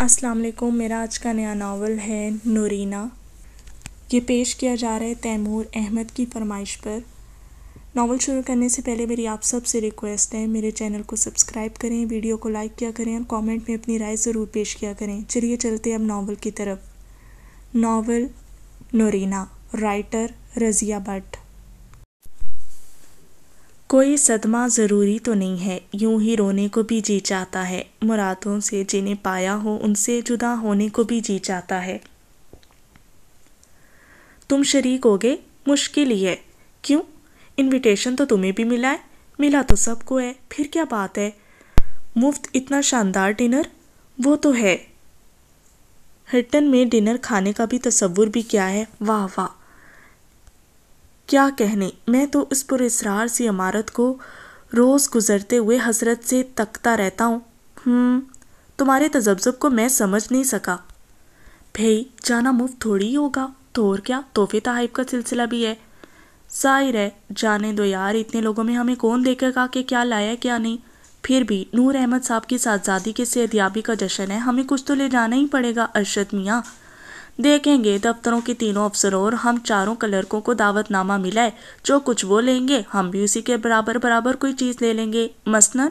अस्सलाम वालेकुम मेरा आज का नया नावल है नूरीना ये पेश किया जा रहा है तैमूर अहमद की फरमाइश पर नावल शुरू करने से पहले मेरी आप सब से रिक्वेस्ट है मेरे चैनल को सब्सक्राइब करें वीडियो को लाइक किया करें और कमेंट में अपनी राय ज़रूर पेश किया करें चलिए चलते हैं अब नावल की तरफ नावल नूरीना राइटर रज़िया भट्ट कोई सदमा ज़रूरी तो नहीं है यूं ही रोने को भी जी चाहता है मुरादों से जिन्हें पाया हो उनसे जुदा होने को भी जी चाहता है तुम शरीक होगे मुश्किल ही है क्यों इनविटेशन तो तुम्हें भी मिला है मिला तो सबको है फिर क्या बात है मुफ्त इतना शानदार डिनर वो तो है हटन में डिनर खाने का भी तस्वुर भी क्या है वाह वाह क्या कहने मैं तो इस इसरार सी इमारत को रोज़ गुज़रते हुए हसरत से तकता रहता हूँ हम्म, तुम्हारे तजब्ज़ब को मैं समझ नहीं सका भई जाना मुफ्त थोड़ी होगा तो और क्या तोहफे तहाइफ का सिलसिला भी है जाहिर है जाने दो यार इतने लोगों में हमें कौन देखेगा कि क्या लाया क्या नहीं फिर भी नूर अहमद साहब की साहबजादी के सेहतियाबी का जश्न है हमें कुछ तो ले जाना ही पड़ेगा अरशद मियाँ देखेंगे दफ्तरों के तीनों अफसरों और हम चारों क्लर्कों को दावतनामा मिला है जो कुछ वो लेंगे हम भी उसी के बराबर बराबर कोई चीज़ ले लेंगे मसलन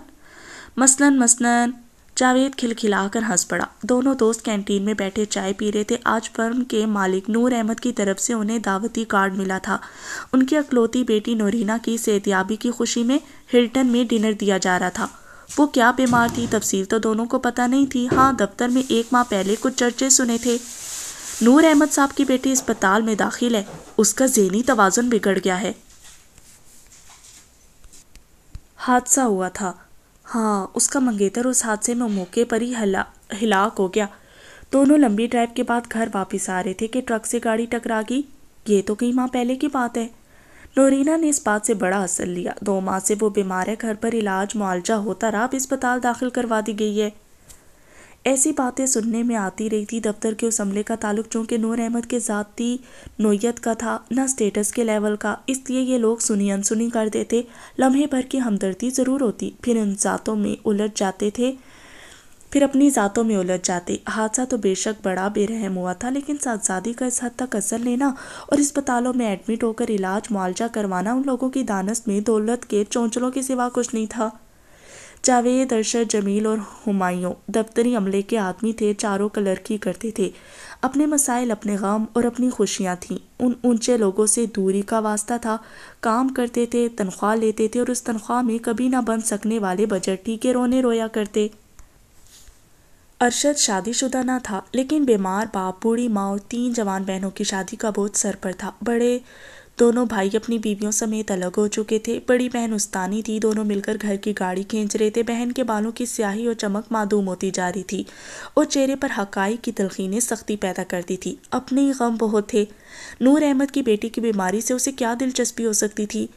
मसलन मसलन जावेद खिलखिलाकर हंस पड़ा दोनों दोस्त कैंटीन में बैठे चाय पी रहे थे आज फर्म के मालिक नूर अहमद की तरफ से उन्हें दावती कार्ड मिला था उनकी अकलौती बेटी नोरीना की सेहतियाबी की खुशी में हिल्टन में डिनर दिया जा रहा था वो क्या बीमार थी तफसील तो दोनों को पता नहीं थी हाँ दफ्तर में एक माह पहले कुछ चर्चे सुने थे नूर अहमद साहब की बेटी अस्पताल में दाखिल है उसका जहनी तोज़न बिगड़ गया है हादसा हुआ था हाँ उसका मंगेतर उस हादसे में मौके पर ही हला हिलाक हो गया दोनों लंबी ड्राइव के बाद घर वापस आ रहे थे कि ट्रक से गाड़ी टकरा गई ये तो कई माह पहले की बात है नोरीना ने इस बात से बड़ा असर लिया दो माह से वो बीमार है घर पर इलाज मुआवजा होता रहा अस्पताल दाखिल करवा दी गई है ऐसी बातें सुनने में आती रही थी दफ्तर के उस हमले का ताल्लुक चूँकि नूर अहमद के ज़ाती नोयत का था ना स्टेटस के लेवल का इसलिए ये लोग सुनी अनसुनी कर देते लम्हे भर की हमदर्दी ज़रूर होती फिर इन ज़ातों में उलझ जाते थे फिर अपनी ज़ातों में उलझ जाते हादसा तो बेशक बड़ा बेरहम हुआ था लेकिन साथजादी का इस हद तक असर लेना और अस्पतालों में एडमिट होकर इलाज मुआवजा करवाना उन लोगों की दानस में दौलत के चौंचलों के सिवा कुछ नहीं था जावेद अरशद जमील और हमायों दफ्तरी अमले के आदमी थे चारों कलर की करते थे अपने मसाइल अपने गम और अपनी खुशियाँ थीं उन ऊंचे लोगों से दूरी का वास्ता था काम करते थे तनख्वाह लेते थे और उस तनख्वाह में कभी ना बन सकने वाले बजट के रोने रोया करते अरशद शादीशुदा ना था लेकिन बीमार बाप बूढ़ी माँ और तीन जवान बहनों की शादी का बोझ सर पर था बड़े दोनों भाई अपनी बीवियों समेत अलग हो चुके थे बड़ी बहन उस्तानी थी दोनों मिलकर घर की गाड़ी खींच रहे थे बहन के बालों की स्याही और चमक मादूम होती जा रही थी और चेहरे पर हकाई की तलखीने सख्ती पैदा करती थी अपने ही गम बहुत थे नूर अहमद की बेटी की बीमारी से उसे क्या दिलचस्पी हो सकती थी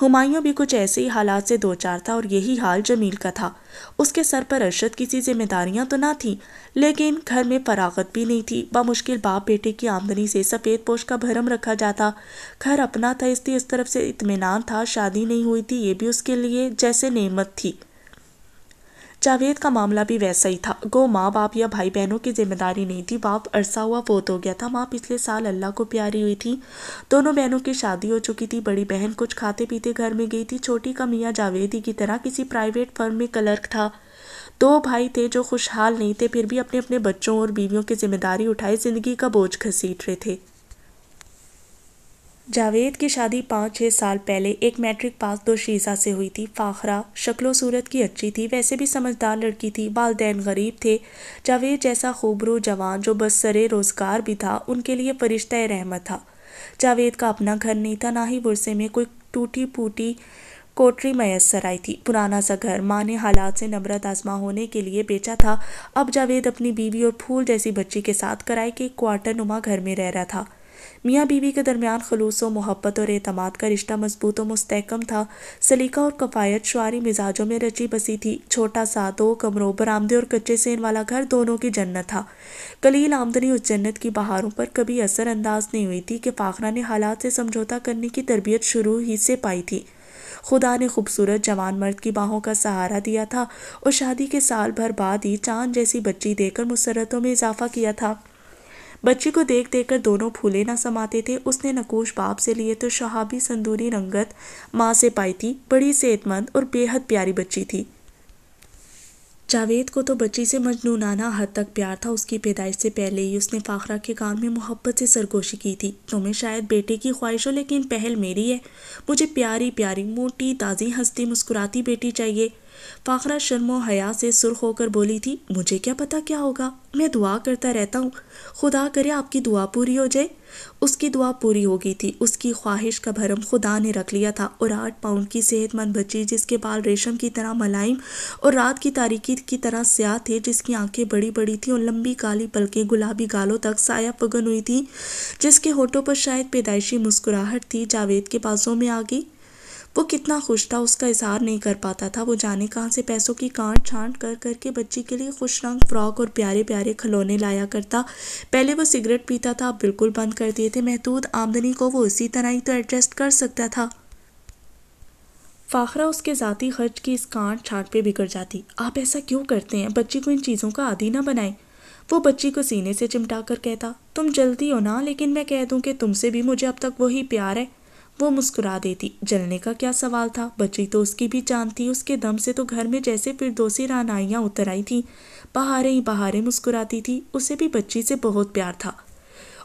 हुमायूं भी कुछ ऐसे ही हालात से दो चार था और यही हाल जमील का था उसके सर पर अरशद की सी जिम्मेदारियां तो ना थीं लेकिन घर में फरागत भी नहीं थी बामुश्किल बाप बेटे की आमदनी से सफ़ेद पोश का भरम रखा जाता घर अपना था इसलिए इस तरफ से इतमान था शादी नहीं हुई थी ये भी उसके लिए जैसे नमत थी जावेद का मामला भी वैसा ही था गो माँ बाप या भाई बहनों की जिम्मेदारी नहीं थी बाप अरसा हुआ फोत हो गया था माँ पिछले साल अल्लाह को प्यारी हुई थी दोनों बहनों की शादी हो चुकी थी बड़ी बहन कुछ खाते पीते घर में गई थी छोटी का मियाँ जावेद ही की तरह किसी प्राइवेट फर्म में क्लर्क था दो भाई थे जो खुशहाल नहीं थे फिर भी अपने अपने बच्चों और बीवियों की जिम्मेदारी उठाए जिंदगी का बोझ घसीट रहे थे जावेद की शादी पाँच छः साल पहले एक मैट्रिक पास दो शीज़ा से हुई थी फ़ाखरा शक्लो सूरत की अच्छी थी वैसे भी समझदार लड़की थी वालदेन गरीब थे जावेद जैसा खूबरू जवान जो बस सरे रोज़गार भी था उनके लिए फरिश्ता रहमत था जावेद का अपना घर नहीं था ना ही बुरसे में कोई टूटी फूटी कोटरी मैसर आई थी पुराना सा घर माँ ने हालात से नबरत आजमा होने के लिए बेचा था अब जावेद अपनी बीवी और फूल जैसी बच्ची के साथ कराए के क्वार्टर नुमा घर में रह रहा था मियाँ बीवी के दरमियान खलूस व मोहब्बत और अतमाद का रिश्ता मजबूत और मुस्तकम था सलीका और कफायत शुरी मिजाजों में रची बसी थी छोटा सा दो कमरों बरामदे और कच्चे सेन वाला घर दोनों की जन्नत था कलील आमदनी उस जन्नत की बहारों पर कभी असरअंदाज नहीं हुई थी कि फाखरा ने हालात से समझौता करने की तरबियत शुरू ही से पाई थी खुदा ने खूबसूरत जवान मर्द की बाहों का सहारा दिया था और शादी के साल भर बाद ही चांद जैसी बच्ची देकर मुसरतों में इजाफा किया था बच्ची को देख देख कर दोनों फूले ना समाते थे उसने नकोश बाप से लिए तो शहाबी संदूरी रंगत माँ से पाई थी बड़ी सेहतमंद और बेहद प्यारी बच्ची थी जावेद को तो बच्ची से मजनूनाना हद तक प्यार था उसकी पैदाइश से पहले ही उसने फाखरा के काम में मोहब्बत से सरगोशी की थी तुम्हें शायद बेटे की ख्वाहिश हो लेकिन पहल मेरी है मुझे प्यारी प्यारी मोटी ताज़ी हंसती मुस्कुराती बेटी चाहिए फाखरा शर्मो हया से सुर्ख होकर बोली थी मुझे क्या पता क्या होगा मैं दुआ करता रहता हूँ खुदा करे आपकी दुआ पूरी हो जाए उसकी दुआ पूरी हो गई थी उसकी ख्वाहिश का भरम खुदा ने रख लिया था और आठ पाउंड की सेहतमंद बच्ची जिसके बाल रेशम की तरह मलाइम और रात की तारीखी की तरह स्याह थे जिसकी आंखें बड़ी बड़ी थी और लंबी काली पलकें गुलाबी गालों तक साया पगन हुई थी जिसके होठों पर शायद पैदाइशी मुस्कुराहट थी जावेद के पासों में आ गई वो कितना खुश था उसका इजहार नहीं कर पाता था वो जाने कहाँ से पैसों की कांट छांट कर करके बच्ची के लिए खुश रंग फ्रॉक और प्यारे प्यारे खिलौने लाया करता पहले वो सिगरेट पीता था अब बिल्कुल बंद कर दिए थे महदूद आमदनी को वो इसी तरह ही तो एडजस्ट कर सकता था फाखरा उसके ज़ाती खर्च की इस कांट छाट पर बिगड़ जाती आप ऐसा क्यों करते हैं बच्ची को इन चीज़ों का आदि ना बनाएं वो बच्ची को सीने से चिमटा कर कहता तुम जल्दी हो ना लेकिन मैं कह दूँ कि तुमसे भी मुझे अब तक वही प्यार है वो मुस्कुरा देती जलने का क्या सवाल था बच्ची तो उसकी भी जान थी उसके दम से तो घर में जैसे फिर सी रानाइयाँ उतर आई थीं बहारें ही बहारें मुस्कुराती थी उसे भी बच्ची से बहुत प्यार था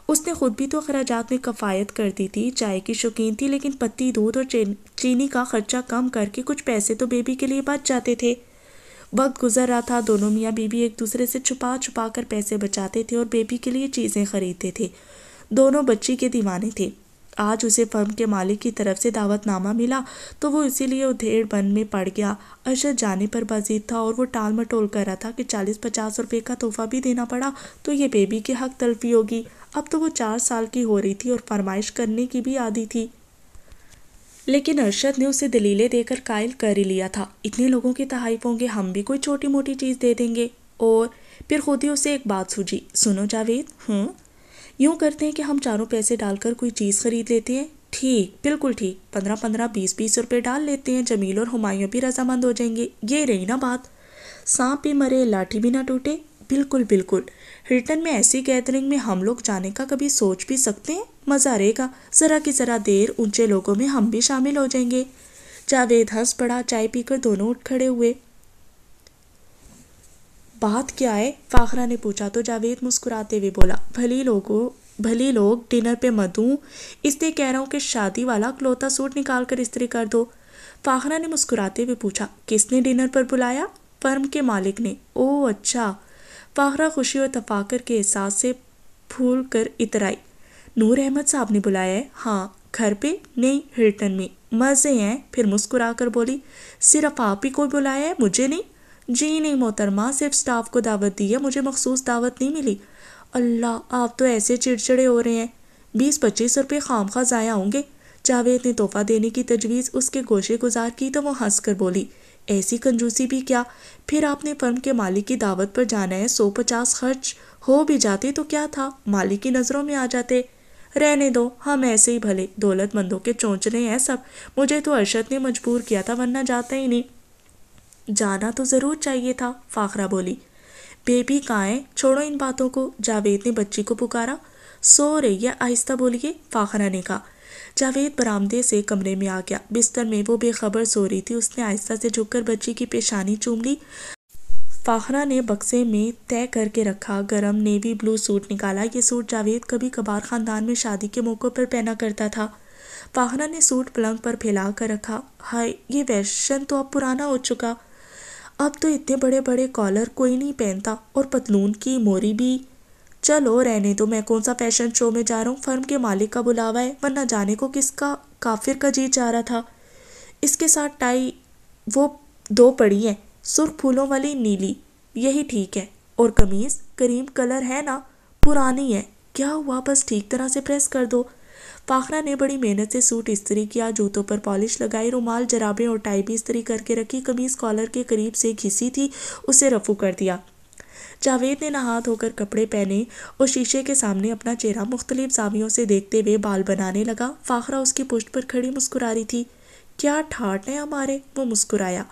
उसने खुद भी तो अखराज में कफ़ायत कर दी थी चाय की शौकीन थी लेकिन पत्ती दूध और चीनी का खर्चा कम करके कुछ पैसे तो बेबी के लिए बच जाते थे वक्त गुजर रहा था दोनों मियाँ बीबी एक दूसरे से छुपा छुपा कर पैसे बचाते थे और बेबी के लिए चीज़ें खरीदते थे दोनों बच्ची के दीवाने थे आज उसे फर्म के मालिक की तरफ से दावतनामा मिला तो वो इसीलिए उधेड़ बन में पड़ गया अरशद जाने पर बाजीद था और वो टाल मटोल कर रहा था कि चालीस पचास रुपये का तोहफा भी देना पड़ा तो ये बेबी के हक तलफी होगी अब तो वो चार साल की हो रही थी और फरमाइश करने की भी आदि थी लेकिन अरशद ने उसे दलीलें देकर कायल कर ही लिया था इतने लोगों के तहाइफ होंगे हम भी कोई छोटी मोटी चीज़ दे देंगे और फिर खुद ही उसे एक बात सूझी सुनो जावेद हूँ हम्म, यूँ करते हैं कि हम चारों पैसे डालकर कोई चीज़ खरीद लेते हैं ठीक बिल्कुल ठीक पंद्रह पंद्रह बीस बीस रुपये डाल लेते हैं जमील और हमायों भी रजामंद हो जाएंगे ये रही ना बात सांप भी मरे लाठी भी ना टूटे बिल्कुल बिल्कुल हिल्टन में ऐसी गैदरिंग में हम लोग जाने का कभी सोच भी सकते हैं मज़ा रहेगा ज़रा की ज़रा देर ऊंचे लोगों में हम भी शामिल हो जाएंगे जावेद हंस पड़ा चाय पीकर दोनों उठ खड़े हुए बात क्या है फाखरा ने पूछा तो जावेद मुस्कुराते हुए बोला भली लोगों भले लोग डिनर पे मत दूँ इसलिए कह रहा हूँ कि शादी वाला क्लोता सूट निकाल कर इस्त्री कर दो फाखरा ने मुस्कुराते हुए पूछा किसने डिनर पर बुलाया फर्म के मालिक ने ओ अच्छा फाखरा खुशी और तफाकर के एहसास से फूल कर इतराई नूर अहमद साहब ने बुलाया है हाँ घर पे नहीं हिल्टन में मज़े हैं फिर मुस्कुरा कर बोली सिर्फ आप ही को बुलाया है मुझे नहीं जी नहीं मोहतरमा सिर्फ स्टाफ को दावत दी है मुझे मखसूस दावत नहीं मिली अल्लाह आप तो ऐसे चिड़चिड़े हो रहे हैं बीस पच्चीस रुपये खाम खा ज़ाया होंगे जावेद ने तोहफा देने की तजवीज़ उसके गोशे गुजार की तो वो हंस कर बोली ऐसी कंजूसी भी क्या फिर आपने फर्म के मालिक की दावत पर जाना है सौ पचास खर्च हो भी जाते तो क्या था मालिक की नज़रों में आ जाते रहने दो हम ऐसे ही भले दौलतमंदों के चोंच रहे हैं सब मुझे तो अरशद ने मजबूर किया था वरना जाता ही नहीं जाना तो ज़रूर चाहिए था फाखरा बोली बेबी कहाँ है छोड़ो इन बातों को जावेद ने बच्ची को पुकारा सो रही है आहिस्ता बोलिए फाखरा ने कहा जावेद बरामदे से कमरे में आ गया बिस्तर में वो बेखबर सो रही थी उसने आहिस्ता से झुककर बच्ची की पेशानी चूम ली फाखरा ने बक्से में तय करके रखा गरम नेवी ब्लू सूट निकाला ये सूट जावेद कभी कभार ख़ानदान में शादी के मौक़ों पर पहना करता था फाखरा ने सूट पलंग पर फैला कर रखा हाय ये वैशन तो अब पुराना हो चुका अब तो इतने बड़े बड़े कॉलर कोई नहीं पहनता और पतलून की मोरी भी चलो रहने दो मैं कौन सा फैशन शो में जा रहा हूँ फर्म के मालिक का बुलावा है वरना जाने को किसका काफिर का जी जा रहा था इसके साथ टाई वो दो पड़ी हैं सुर्ख फूलों वाली नीली यही ठीक है और कमीज़ करीम कलर है ना पुरानी है क्या हुआ बस ठीक तरह से प्रेस कर दो फाखरा ने बड़ी मेहनत से सूट इस्तरी किया जूतों पर पॉलिश लगाई रुमाल जराबें और टाई भी इस्त्री करके रखी कमीज कॉलर के करीब से घिसी थी उसे रफू कर दिया जावेद ने नहा धोकर कपड़े पहने और शीशे के सामने अपना चेहरा मुख्तलिफ जावियों से देखते हुए बाल बनाने लगा फाखरा उसकी पुष्ट पर खड़ी मुस्कुरा रही थी क्या ठाट है हमारे वो मुस्कुराया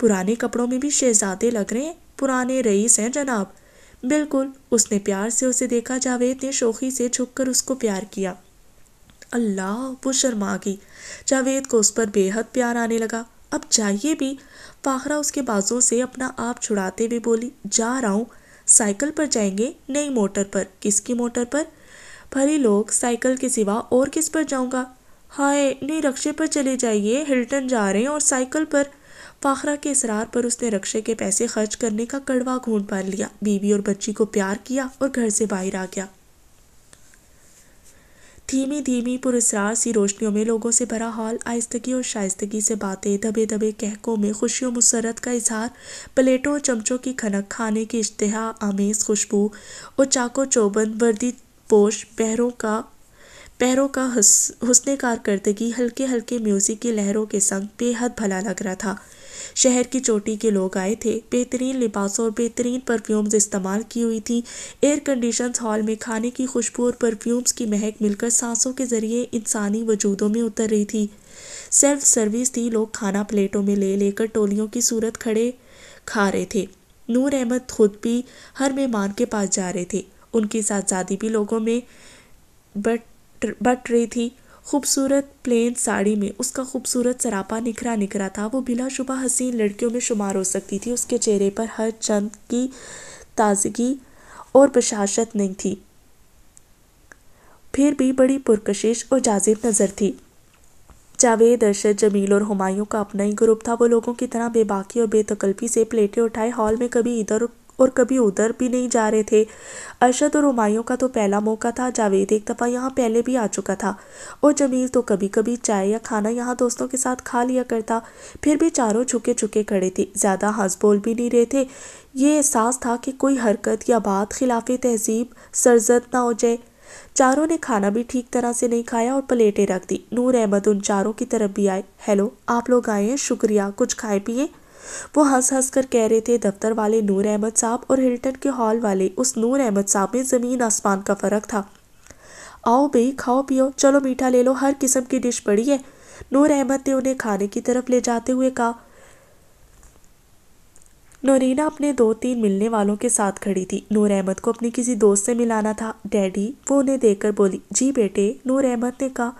पुराने कपड़ों में भी शहजादे लग रहे हैं पुराने रईस हैं जनाब बिल्कुल उसने प्यार से उसे देखा जावेद ने शोखी से झुककर उसको प्यार किया अल्लाह वो शर्मा गई जावेद को उस पर बेहद प्यार आने लगा अब चाहिए भी फाखरा उसके बाज़ों से अपना आप छुड़ाते हुए बोली जा रहा हूँ साइकिल पर जाएंगे नई मोटर पर किसकी मोटर पर भरी लोग साइकिल के सिवा और किस पर जाऊँगा हाय नहीं रक्शे पर चले जाइए हिल्टन जा रहे हैं और साइकिल पर फाखरा के इसरार पर उसने रक्शे के पैसे खर्च करने का कड़वा घूंट पा लिया बीवी और बच्ची को प्यार किया और घर से बाहर आ गया धीमी धीमी पुरस्कार सी रोशनियों में लोगों से भरा हॉल आयस्तगी और शाइस्तगी से बातें दबे दबे कहकों में खुशी और मुसरत का इजहार प्लेटों और चमचों की खनक खाने की इश्तहा आमेज़ खुशबू और चाको चौबंद वर्दी पोश पहरों का पैरों का हस, हुस्न कारकर्दगी हल्के हल्के म्यूज़िक की लहरों के संग बेहद भला लग रहा था शहर की चोटी के लोग आए थे बेहतरीन लिबासों और बेहतरीन परफ्यूम्स इस्तेमाल की हुई थी एयर कंडीशन हॉल में खाने की खुशबू और परफ्यूम्स की महक मिलकर सांसों के जरिए इंसानी वजूदों में उतर रही थी सेल्फ सर्विस थी लोग खाना प्लेटों में ले लेकर टोलियों की सूरत खड़े खा रहे थे नूर अहमद खुद भी हर मेहमान के पास जा रहे थे उनकी साथजादी भी लोगों में बट बट रही थी खूबसूरत प्लेन साड़ी में उसका खूबसूरत सरापा निखरा निखरा था वो बिला शुबा हसीन लड़कियों में शुमार हो सकती थी उसके चेहरे पर हर चंद की ताजगी और बशाशत नहीं थी फिर भी बड़ी पुरकशिश और जाजिब नज़र थी जावेद अरशद जमील और हुमायूं का अपना ही ग्रुप था वो लोगों की तरह बेबाकी और बेतकल्फी से प्लेटें उठाए हॉल में कभी इधर और कभी उधर भी नहीं जा रहे थे अरशद और हमायों का तो पहला मौका था जावेद एक दफ़ा यहाँ पहले भी आ चुका था और जमील तो कभी कभी चाय या खाना यहाँ दोस्तों के साथ खा लिया करता फिर भी चारों छुके छुके खड़े थे ज़्यादा हंस बोल भी नहीं रहे थे ये एहसास था कि कोई हरकत या बात खिलाफ तहजीब सरजद ना हो जाए चारों ने खाना भी ठीक तरह से नहीं खाया और प्लेटें रख दी नूर अहमद उन चारों की तरफ भी आए हेलो आप लोग आए हैं शुक्रिया कुछ खाए पिए वो हंस हंस कर कह रहे थे दफ्तर वाले नूर अहमद साहब और हिल्टन के हॉल वाले उस नूर अहमद साहब में ज़मीन आसमान का फ़र्क था आओ भई खाओ पियो चलो मीठा ले लो हर किस्म की डिश पड़ी है नूर अहमद ने उन्हें खाने की तरफ ले जाते हुए कहा नोरीना अपने दो तीन मिलने वालों के साथ खड़ी थी नूर अहमद को अपनी किसी दोस्त से मिलाना था डैडी वो उन्हें देखकर बोली जी बेटे नूर अहमद ने कहा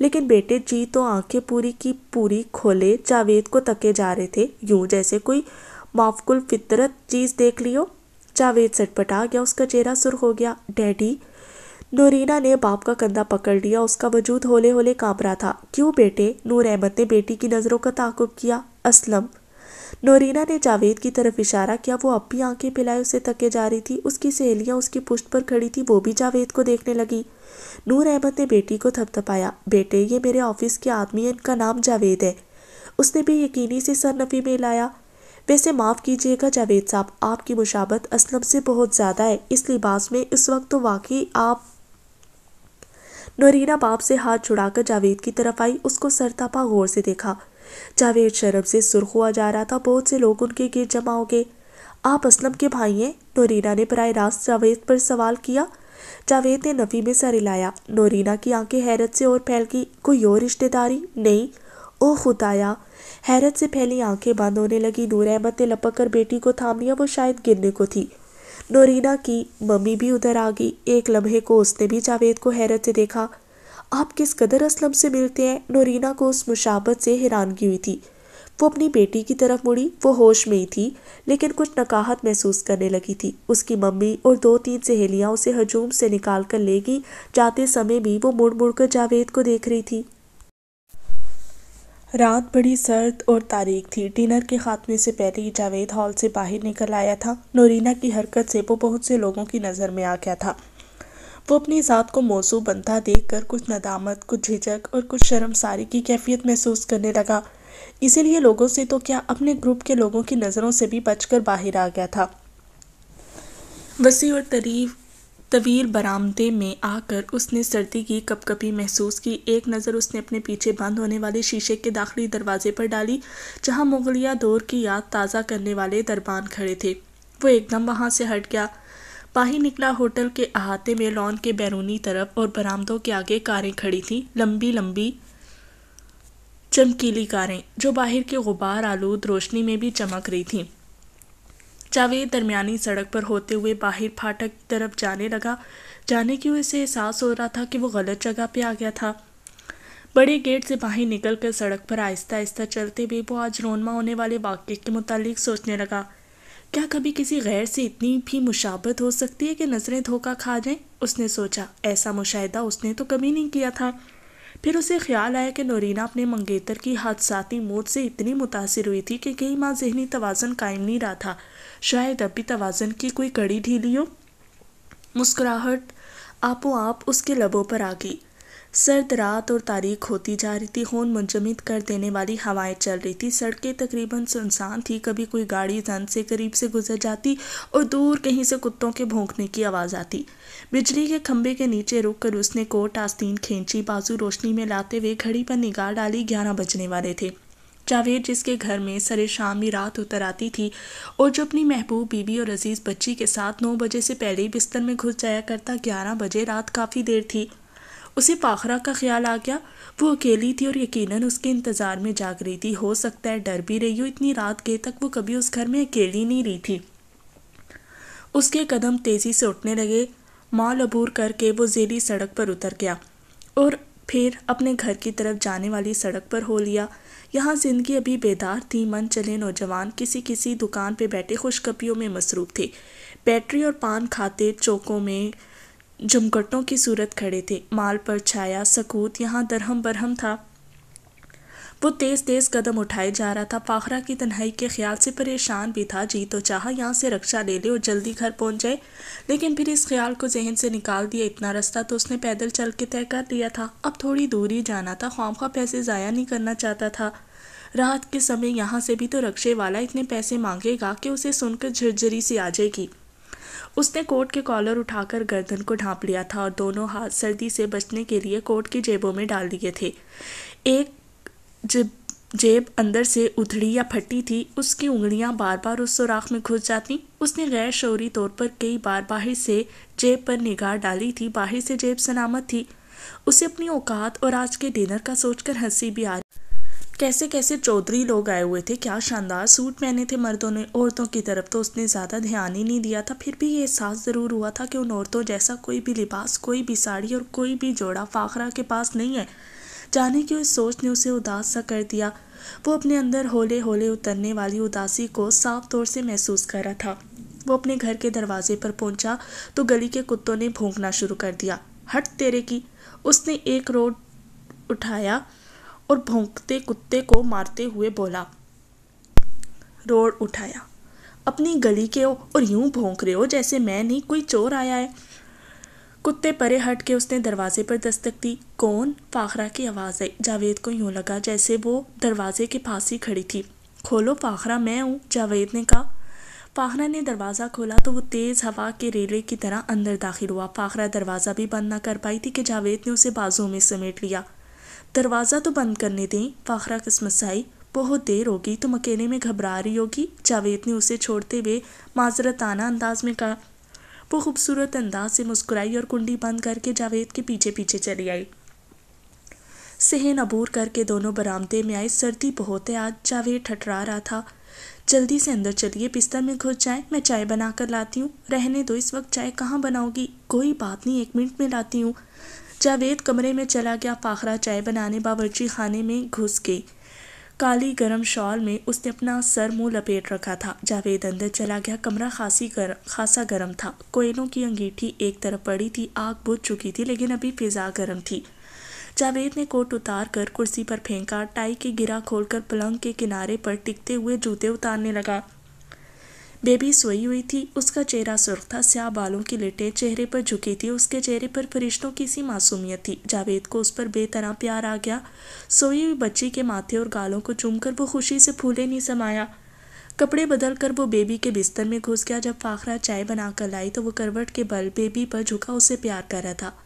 लेकिन बेटे जी तो आंखें पूरी की पूरी खोले जावेद को तके जा रहे थे यूं जैसे कोई माफकुल फितरत चीज़ देख लियो जावेद सटपटा गया उसका चेहरा सुर हो गया डैडी नूरीना ने बाप का कंधा पकड़ लिया उसका वजूद होले होले कांप रहा था क्यों बेटे नूर अहमद ने बेटी की नज़रों का ताकुब किया असलम नोरीना ने जावेद की तरफ इशारा किया वो अब भी आंखें पिलाए उसे थके जा रही थी उसकी सहेलियां उसकी पुष्ट पर खड़ी थी वो भी जावेद को देखने लगी नूर अहमद ने बेटी को थपथपाया बेटे ये मेरे ऑफिस के आदमी है इनका नाम जावेद है उसने भी यकीनी से नफी में लाया वैसे माफ़ कीजिएगा जावेद साहब आपकी मुशाबत असलम से बहुत ज़्यादा है इस लिबास में इस वक्त तो वाकई आप नोरीना बाप से हाथ छुड़ाकर जावेद की तरफ आई उसको सरतापा गौर से देखा जावेद शर्म से सुर्ख हुआ जा रहा था बहुत से लोग उनके गिर जमा हो गए आप असलम के भाई हैं नोरीना ने बर रास्त जावेद पर सवाल किया जावेद ने नफ़ी में सर हिलाया नोरीना की आंखें हैरत से और फैल गई कोई और रिश्तेदारी नहीं ओ खुदाया हैरत से फैली आंखें बंद होने लगी नूर अहमद ने लपक कर बेटी को थाम लिया वो शायद गिरने को थी नोरीना की मम्मी भी उधर आ गई एक लम्हे को उसने भी जावेद को हैरत से देखा आप किस कदर असलम से मिलते हैं नोरीना को उस मुशाबत से हैरानगी हुई थी वो अपनी बेटी की तरफ मुड़ी वो होश में ही थी लेकिन कुछ नकाहत महसूस करने लगी थी उसकी मम्मी और दो तीन सहेलियाँ उसे हजूम से निकाल कर ले गई जाते समय भी वो मुड़ मुड़ कर जावेद को देख रही थी रात बड़ी सर्द और तारीख थी डिनर के खात्मे से पहले ही जावेद हॉल से बाहर निकल आया था नोरीना की हरकत से वो बहुत से लोगों की नज़र में आ गया था वो अपनी ज़ात को मौसू बनता देख कर कुछ नदामत कुछ झिझक और कुछ शर्मसारी की कैफियत महसूस करने लगा इसीलिए लोगों से तो क्या अपने ग्रुप के लोगों की नज़रों से भी बचकर बाहर आ गया था वसी और तरीफ तवील बरामदे में आकर उसने सर्दी की कपकपी महसूस की एक नज़र उसने अपने पीछे बंद होने वाले शीशे के दाखिली दरवाजे पर डाली जहां मुगलिया दौर की याद ताज़ा करने वाले दरबान खड़े थे वो एकदम वहां से हट गया बाहर निकला होटल के अहाते में लॉन के बैरूनी तरफ और बरामदों के आगे कारें खड़ी थीं लंबी लंबी चमकीली कारें जो बाहर के गुबार आलूद रोशनी में भी चमक रही थीं जावेद दरमियानी सड़क पर होते हुए बाहर फाटक की तरफ जाने लगा जाने की उसे एहसास हो रहा था कि वो गलत जगह पे आ गया था बड़े गेट से बाहर निकल कर सड़क पर आहिस्ता आहिस्ता चलते हुए वो आज रोनमा होने वाले वाक्य के मुतालिक सोचने लगा क्या कभी किसी गैर से इतनी भी मुशाबत हो सकती है कि नज़रें धोखा खा जाएं उसने सोचा ऐसा मुशाहिदा उसने तो कभी नहीं किया था फिर उसे ख्याल आया कि नोरीना अपने मंगेतर की हादसाती मौत से इतनी मुतासर हुई थी कि कई माँ जहनी तोज़न कायम नहीं रहा था शायद अब भी तोज़न की कोई कड़ी ढीली हो मुस्कुराहट आपो आप उसके लबों पर आ गई सर्द रात और तारीख होती जा रही थी होन मुंजमद कर देने वाली हवाएं चल रही थी सड़कें तकरीबन सुनसान थी कभी कोई गाड़ी जन से करीब से गुजर जाती और दूर कहीं से कुत्तों के भोंकने की आवाज़ आती बिजली के खंभे के नीचे रुक कर उसने कोट आस्तीन खींची बाजू रोशनी में लाते हुए घड़ी पर निगाह डाली ग्यारह बजने वाले थे जावेद जिसके घर में सरे शाम ही रात उतर आती थी और जो अपनी महबूब बीबी और अजीज़ बच्ची के साथ नौ बजे से पहले ही बिस्तर में घुस जाया करता ग्यारह बजे रात काफ़ी देर थी उसे पाखरा का ख्याल आ गया वो अकेली थी और यकीनन उसके इंतज़ार में जाग रही थी हो सकता है डर भी रही हो इतनी रात गए तक वो कभी उस घर में अकेली नहीं रही थी उसके कदम तेज़ी से उठने लगे माल अबूर करके वो जेली सड़क पर उतर गया और फिर अपने घर की तरफ जाने वाली सड़क पर हो लिया यहाँ ज़िंदगी अभी बेदार थी मन चले नौजवान किसी किसी दुकान पे बैठे खुशकपियों में मसरूफ़ थे बैटरी और पान खाते चौकों में जमकटों की सूरत खड़े थे माल पर छाया सकूत यहाँ दरहम बरहम था वो तेज़ तेज़ कदम उठाए जा रहा था पाखरा की तन्हाई के ख्याल से परेशान भी था जी तो चाह यहाँ से रक्षा ले ले और जल्दी घर पहुँच जाए लेकिन फिर इस ख्याल को जहन से निकाल दिया इतना रास्ता तो उसने पैदल चल के तय कर लिया था अब थोड़ी दूर ही जाना था ख्वामखा पैसे ज़ाया नहीं करना चाहता था रात के समय यहाँ से भी तो रक्षे वाला इतने पैसे मांगेगा कि उसे सुनकर झरझरी सी आ जाएगी उसने कोट के कॉलर उठाकर गर्दन को ढांप लिया था और दोनों हाथ सर्दी से बचने के लिए कोट की जेबों में डाल दिए थे एक जब जेब अंदर से उथड़ी या फटी थी उसकी उंगलियां बार बार उस सुराख में घुस जाती उसने गैर शौरी तौर पर कई बार बाहर से जेब पर निगाह डाली थी बाहर से जेब सलामत थी उसे अपनी औकात और आज के डिनर का सोचकर हंसी भी आ रही कैसे कैसे चौधरी लोग आए हुए थे क्या शानदार सूट पहने थे मर्दों ने औरतों की तरफ तो उसने ज़्यादा ध्यान ही नहीं दिया था फिर भी ये एहसास ज़रूर हुआ था कि उन औरतों जैसा कोई भी लिबास कोई भी साड़ी और कोई भी जोड़ा फाखरा के पास नहीं है जाने की उस सोच ने उसे उदास सा कर दिया वो अपने अंदर होले होले उतरने वाली उदासी को साफ तौर से महसूस कर रहा था वो अपने घर के दरवाजे पर पहुंचा तो गली के कुत्तों ने भोंकना शुरू कर दिया हट तेरे की उसने एक रोड उठाया और भौंकते कुत्ते को मारते हुए बोला रोड उठाया अपनी गली के हो और यूं भौंक रहे हो जैसे मैं नहीं कोई चोर आया है कुत्ते परे हट के उसने दरवाजे पर दस्तक दी कौन फाखरा की आवाज़ आई जावेद को यूं लगा जैसे वो दरवाजे के पास ही खड़ी थी खोलो फाखरा मैं हूँ जावेद ने कहा फाखरा ने दरवाज़ा खोला तो वो तेज़ हवा के रेले की तरह अंदर दाखिल हुआ फाखरा दरवाज़ा भी बंद ना कर पाई थी कि जावेद ने उसे बाजू में समेट लिया दरवाज़ा तो बंद करने दें फाखरा आई बहुत देर होगी तुम अकेले में घबरा रही होगी जावेद ने उसे छोड़ते हुए माजरताना अंदाज में कहा वो खूबसूरत अंदाज से मुस्कुराई और कुंडी बंद करके जावेद के पीछे पीछे चली आई सहन अबूर करके दोनों बरामदे में आए सर्दी बहुत है आज जावेद ठटरा रहा था जल्दी से अंदर चलिए बिस्तर में घुस जाए मैं चाय बना कर लाती हूँ रहने दो इस वक्त चाय कहाँ बनाओगी कोई बात नहीं एक मिनट में लाती हूँ जावेद कमरे में चला गया फाखरा चाय बनाने बावर्ची खाने में घुस गई काली गरम शॉल में उसने अपना सर मुंह लपेट रखा था जावेद अंदर चला गया कमरा खासी गर, खासा गर्म था कोयलों की अंगीठी एक तरफ पड़ी थी आग बुझ चुकी थी लेकिन अभी फिजा गर्म थी जावेद ने कोट उतार कर कुर्सी पर फेंका टाई की गिरा खोलकर पलंग के किनारे पर टिकते हुए जूते उतारने लगा बेबी सोई हुई थी उसका चेहरा सुर्ख था स्याह बालों की लटे चेहरे पर झुकी थी उसके चेहरे पर फरिश्तों की सी मासूमियत थी जावेद को उस पर बेतरह प्यार आ गया सोई हुई बच्ची के माथे और गालों को चूमकर वो खुशी से फूले नहीं समाया कपड़े बदल कर वो बेबी के बिस्तर में घुस गया जब फाखरा चाय बनाकर लाई तो वो करवट के बल बेबी पर झुका उसे प्यार कर रहा था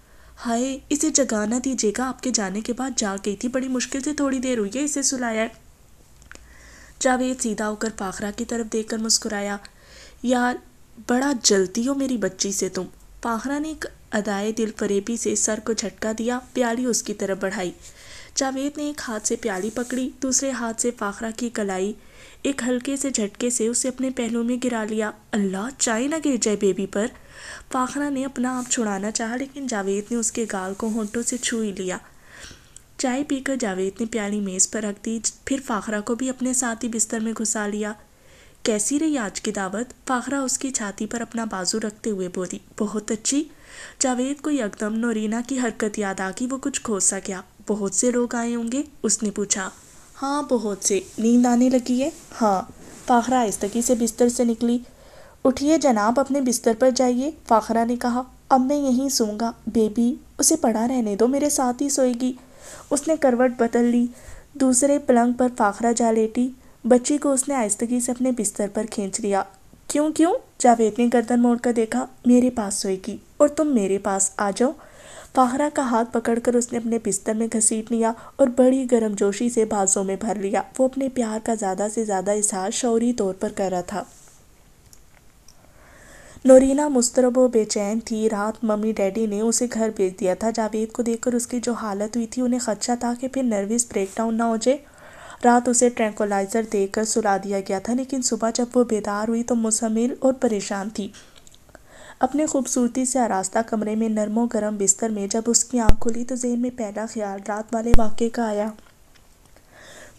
हाय इसे जगाना दीजिएगा आपके जाने के बाद जा गई थी बड़ी मुश्किल से थोड़ी देर हुई है इसे सुलाया है जावेद सीधा होकर फाखरा की तरफ देखकर मुस्कुराया यार बड़ा जलती हो मेरी बच्ची से तुम फाखरा ने एक अदाए दिल फरेबी से सर को झटका दिया प्याली उसकी तरफ बढ़ाई जावेद ने एक हाथ से प्याली पकड़ी दूसरे हाथ से फाखरा की कलाई एक हल्के से झटके से उसे अपने पहलू में गिरा लिया अल्लाह चाय ना गिर जाए बेबी पर फाखरा ने अपना आप छुड़ाना चाहा लेकिन जावेद ने उसके गाल को होंठों से छू ही लिया चाय पीकर जावेद ने प्याली मेज़ पर रख दी फिर फाखरा को भी अपने साथ ही बिस्तर में घुसा लिया कैसी रही आज की दावत फाखरा उसकी छाती पर अपना बाजू रखते हुए बोली बहुत अच्छी जावेद को यकदम नोरीना की हरकत याद आ गई वो कुछ खो सा गया बहुत से लोग आए होंगे उसने पूछा हाँ बहुत से नींद आने लगी है हाँ फाखरा आस्तगी से बिस्तर से निकली उठिए जनाब अपने बिस्तर पर जाइए फाखरा ने कहा अब मैं यहीं सोऊंगा बेबी उसे पड़ा रहने दो मेरे साथ ही सोएगी उसने करवट बदल ली दूसरे पलंग पर फाखरा जा लेटी बच्ची को उसने आहिस्तगी से अपने बिस्तर पर खींच लिया क्यों क्यों जावेद ने गर्दन मोड़कर देखा मेरे पास सोएगी और तुम मेरे पास आ जाओ फाखरा का हाथ पकड़कर उसने अपने बिस्तर में घसीट लिया और बड़ी गर्मजोशी से बाजों में भर लिया वो अपने प्यार का ज़्यादा से ज़्यादा इजहार शौरी तौर पर कर रहा था नोरीना मुस्तरब बेचैन थी रात मम्मी डैडी ने उसे घर भेज दिया था जावेद को देखकर उसकी जो हालत हुई थी उन्हें खदशा था कि फिर नर्वस ब्रेकडाउन ना हो जाए रात उसे ट्रैंकोलाइज़र देकर सुला दिया गया था लेकिन सुबह जब वो बेदार हुई तो मुसमिल और परेशान थी अपने खूबसूरती से आरास्ता कमरे में नरमो गर्म बिस्तर में जब उसकी आँख खुली तो जहन में पहला ख्याल रात वाले वाक़े का आया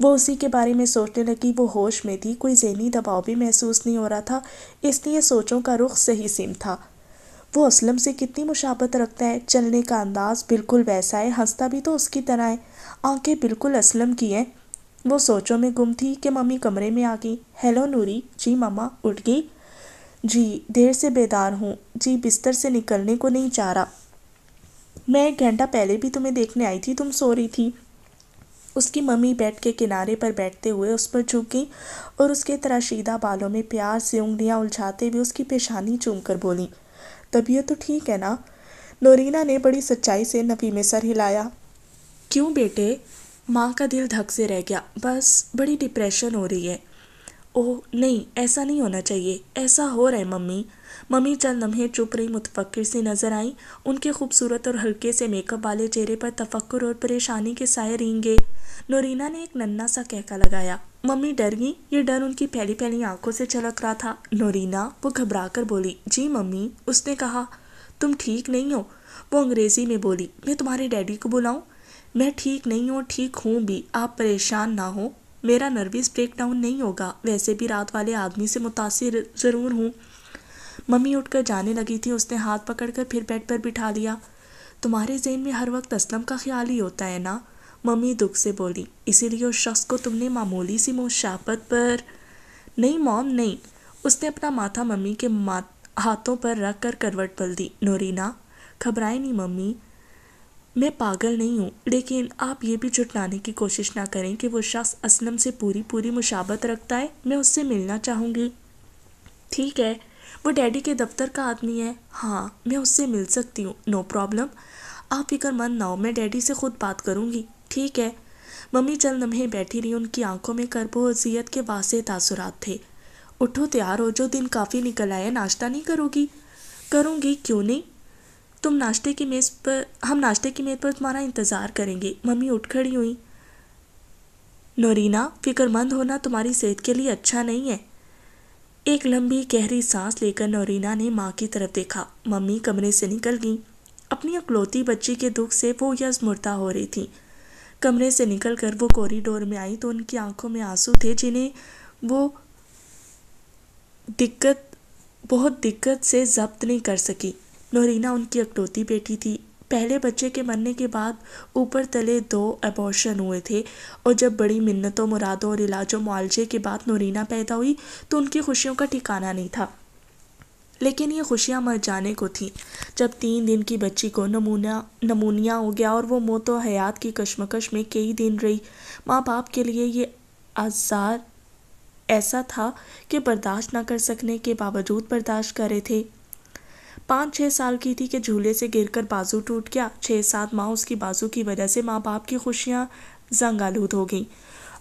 वो उसी के बारे में सोचने लगी वो होश में थी कोई जहनी दबाव भी महसूस नहीं हो रहा था इसलिए सोचों का रुख सही सिम था वो असलम से कितनी मुशाबत रखता है चलने का अंदाज़ बिल्कुल वैसा है हंसता भी तो उसकी तरह है आंखें बिल्कुल असलम की हैं वो सोचों में गुम थी कि मम्मी कमरे में आ गई हेलो नूरी जी मम्मा उठ गई जी देर से बेदार हूँ जी बिस्तर से निकलने को नहीं चाह रहा मैं एक घंटा पहले भी तुम्हें देखने आई थी तुम सो रही थी उसकी मम्मी बेड के किनारे पर बैठते हुए उस पर झुकी और उसके तराशीदा बालों में प्यार से उंगलियां उलझाते हुए उसकी पेशानी चूम कर बोली तबीयत तो ठीक है ना नोरीना ने बड़ी सच्चाई से नफी में सर हिलाया क्यों बेटे माँ का दिल धक से रह गया बस बड़ी डिप्रेशन हो रही है ओह नहीं ऐसा नहीं होना चाहिए ऐसा हो रहा है मम्मी मम्मी चंद लम्हे चुप रही मुतफक्र सी नजर आई उनके खूबसूरत और हल्के से मेकअप वाले चेहरे पर तफक्र और परेशानी के साय रेंगे नोरीना ने एक नन्ना सा कहका लगाया मम्मी डर गई ये डर उनकी पहली पहली आंखों से छलक रहा था नोरीना वो घबरा कर बोली जी मम्मी उसने कहा तुम ठीक नहीं हो वो अंग्रेजी में बोली मैं तुम्हारे डैडी को बुलाऊं मैं ठीक नहीं हूँ ठीक हूँ भी आप परेशान ना हो मेरा नर्वस ब्रेकडाउन नहीं होगा वैसे भी रात वाले आदमी से मुतासर ज़रूर हूँ मम्मी उठकर जाने लगी थी उसने हाथ पकड़कर फिर बेड पर बिठा लिया तुम्हारे जेन में हर वक्त असलम का ख्याल ही होता है ना मम्मी दुख से बोली इसीलिए उस शख्स को तुमने मामूली सी मुशाफत पर नहीं मॉम नहीं उसने अपना माथा मम्मी के मा हाथों पर रख कर करवट पल दी नोरीना घबराए नहीं मम्मी मैं पागल नहीं हूँ लेकिन आप ये भी जुटलाने की कोशिश ना करें कि वो शख्स असलम से पूरी पूरी मुशाबत रखता है मैं उससे मिलना चाहूँगी ठीक है वो डैडी के दफ्तर का आदमी है हाँ मैं उससे मिल सकती हूँ नो प्रॉब्लम आप फिक्रमंद ना हो मैं डैडी से ख़ुद बात करूँगी ठीक है मम्मी चल नम्हे बैठी रही उनकी आंखों में करबो अजियत के वासे तासुरात थे उठो तैयार हो जो दिन काफ़ी निकल आया नाश्ता नहीं करोगी करूँगी क्यों नहीं तुम नाश्ते की मेज़ पर हम नाश्ते की मेज़ पर तुम्हारा इंतज़ार करेंगे मम्मी उठ खड़ी हुई नोरीना फिक्रमंद होना तुम्हारी सेहत के लिए अच्छा नहीं है एक लंबी गहरी सांस लेकर नौरीना ने माँ की तरफ देखा मम्मी कमरे से निकल गई अपनी अकलौती बच्ची के दुख से वो यज मुर्दा हो रही थी कमरे से निकलकर वो कॉरिडोर में आई तो उनकी आंखों में आंसू थे जिन्हें वो दिक्कत बहुत दिक्कत से जब्त नहीं कर सकी नौरीना उनकी अकलौती बेटी थी पहले बच्चे के मरने के बाद ऊपर तले दो एबॉर्शन हुए थे और जब बड़ी मिन्नतों मुरादों और इलाजों मुआलजे के बाद नोरीना पैदा हुई तो उनकी खुशियों का ठिकाना नहीं था लेकिन ये खुशियाँ मर जाने को थीं जब तीन दिन की बच्ची को नमूना नमूनिया हो गया और वो मौत और हयात की कश्मकश में कई दिन रही माँ बाप के लिए ये आजार ऐसा था कि बर्दाश्त ना कर सकने के बावजूद बर्दाश्त करे थे पाँच छः साल की थी कि झूले से गिरकर बाजू टूट गया छः सात माह उसकी बाजू की वजह से माँ बाप की खुशियाँ जंग आलूद हो गईं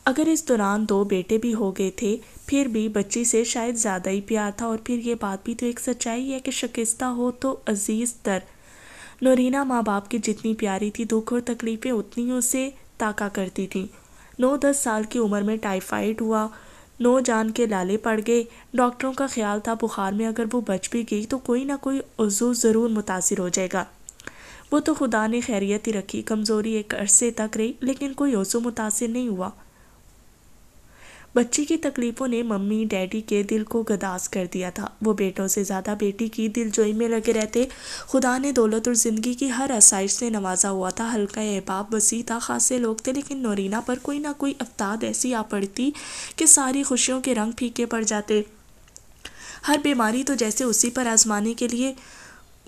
अगर इस दौरान दो बेटे भी हो गए थे फिर भी बच्ची से शायद ज़्यादा ही प्यार था और फिर ये बात भी तो एक सच्चाई है कि शिकस्ता हो तो अजीज़ तर नोरीना माँ बाप की जितनी प्यारी थी दुख और तकलीफ़ें उतनी उसे ताका करती थी नौ दस साल की उम्र में टाइफाइड हुआ नो जान के लाले पड़ गए डॉक्टरों का ख्याल था बुखार में अगर वो बच भी गई तो कोई ना कोई उजू ज़रूर मुतासर हो जाएगा वो तो खुदा ने खैरियत ही रखी कमज़ोरी एक अरसे तक रही लेकिन कोई उजू मुतासर नहीं हुआ बच्ची की तकलीफ़ों ने मम्मी डैडी के दिल को गदास कर दिया था वो बेटों से ज़्यादा बेटी की दिलजोई में लगे रहते खुदा ने दौलत और ज़िंदगी की हर आसाइश से नवाजा हुआ था हल्का अहबाब वसी था खासे लोग थे लेकिन नोरीना पर कोई ना कोई अफ्ताद ऐसी आ पड़ती कि सारी खुशियों के रंग फीके पड़ जाते हर बीमारी तो जैसे उसी पर आजमाने के लिए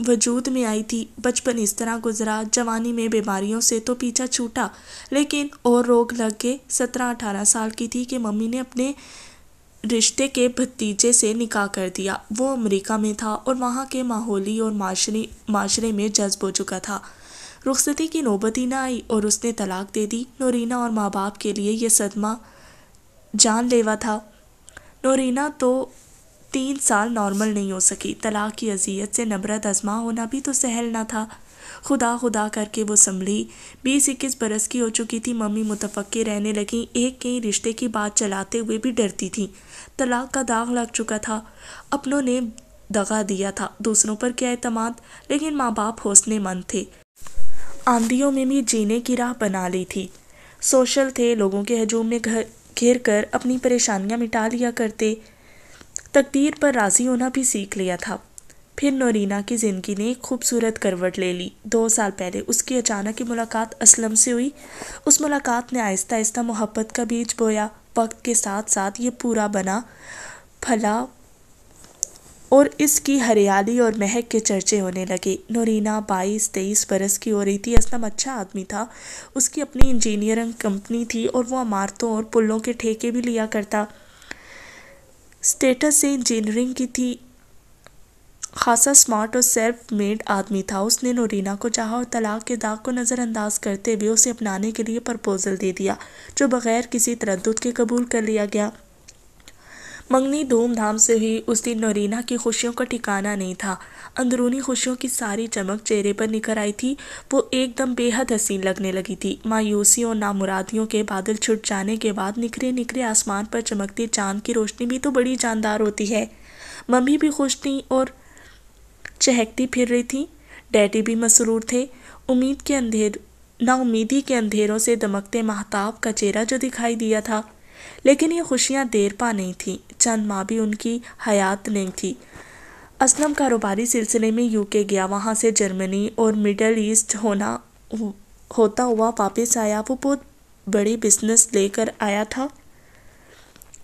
वजूद में आई थी बचपन इस तरह गुजरा जवानी में बीमारियों से तो पीछा छूटा लेकिन और रोग लग गए सत्रह अठारह साल की थी कि मम्मी ने अपने रिश्ते के भतीजे से निकाह कर दिया वो अमेरिका में था और वहाँ के माहौली और माशरे में जज्ब हो चुका था रुखसती की नौबत ही ना आई और उसने तलाक दे दी नोरीना और माँ बाप के लिए यह सदमा जानलेवा था नोरीना तो तीन साल नॉर्मल नहीं हो सकी तलाक की अजियत से नबरत आजमा होना भी तो सहल ना था खुदा खुदा करके वो संभली बीस इक्कीस बरस की हो चुकी थी मम्मी मुतफ़ रहने लगी एक कई रिश्ते की बात चलाते हुए भी डरती थी तलाक का दाग लग चुका था अपनों ने दगा दिया था दूसरों पर क्या अतमाद लेकिन माँ बाप हौसले मंद थे आंधियों में भी जीने की राह बना ली थी सोशल थे लोगों के हजूम में घर घेर कर अपनी परेशानियाँ मिटा लिया करते तकदीर पर राज़ी होना भी सीख लिया था फिर नोरीना की ज़िंदगी ने एक खूबसूरत करवट ले ली दो साल पहले उसकी अचानक ही मुलाकात असलम से हुई उस मुलाकात ने आहिस्ता आहिस्ता मोहब्बत का बीज बोया वक्त के साथ साथ ये पूरा बना फला और इसकी हरियाली और महक के चर्चे होने लगे नोरीना बाईस तेईस बरस की हो रही थी असलम अच्छा आदमी था उसकी अपनी इंजीनियरिंग कंपनी थी और वो इमारतों और पुलों के ठेके भी लिया करता स्टेटस से इंजीनियरिंग की थी खासा स्मार्ट और सेल्फ मेड आदमी था उसने नोरीना को चाहा और तलाक के दाग को नज़रअंदाज करते हुए उसे अपनाने के लिए प्रपोज़ल दे दिया जो बग़ैर किसी तरद के कबूल कर लिया गया मंगनी धूमधाम से हुई उस दिन नौरीना की खुशियों का ठिकाना नहीं था अंदरूनी खुशियों की सारी चमक चेहरे पर निकल आई थी वो एकदम बेहद हसीन लगने लगी थी मायूसी और नामुरादियों के बादल छुट जाने के बाद निखरे निखरे आसमान पर चमकती चांद की रोशनी भी तो बड़ी जानदार होती है मम्मी भी खुश थी और चहकती फिर रही थी डैडी भी मसरूर थे उम्मीद के अंधेर नाउमीदी के अंधेरों से दमकते महताब का चेहरा जो दिखाई दिया था लेकिन ये खुशियाँ देर पा नहीं थीं चंद माँ भी उनकी हयात नहीं थी असलम कारोबारी सिलसिले में यूके गया वहाँ से जर्मनी और मिडल ईस्ट होना होता हुआ वापस आया वो बहुत बड़ी बिजनेस लेकर आया था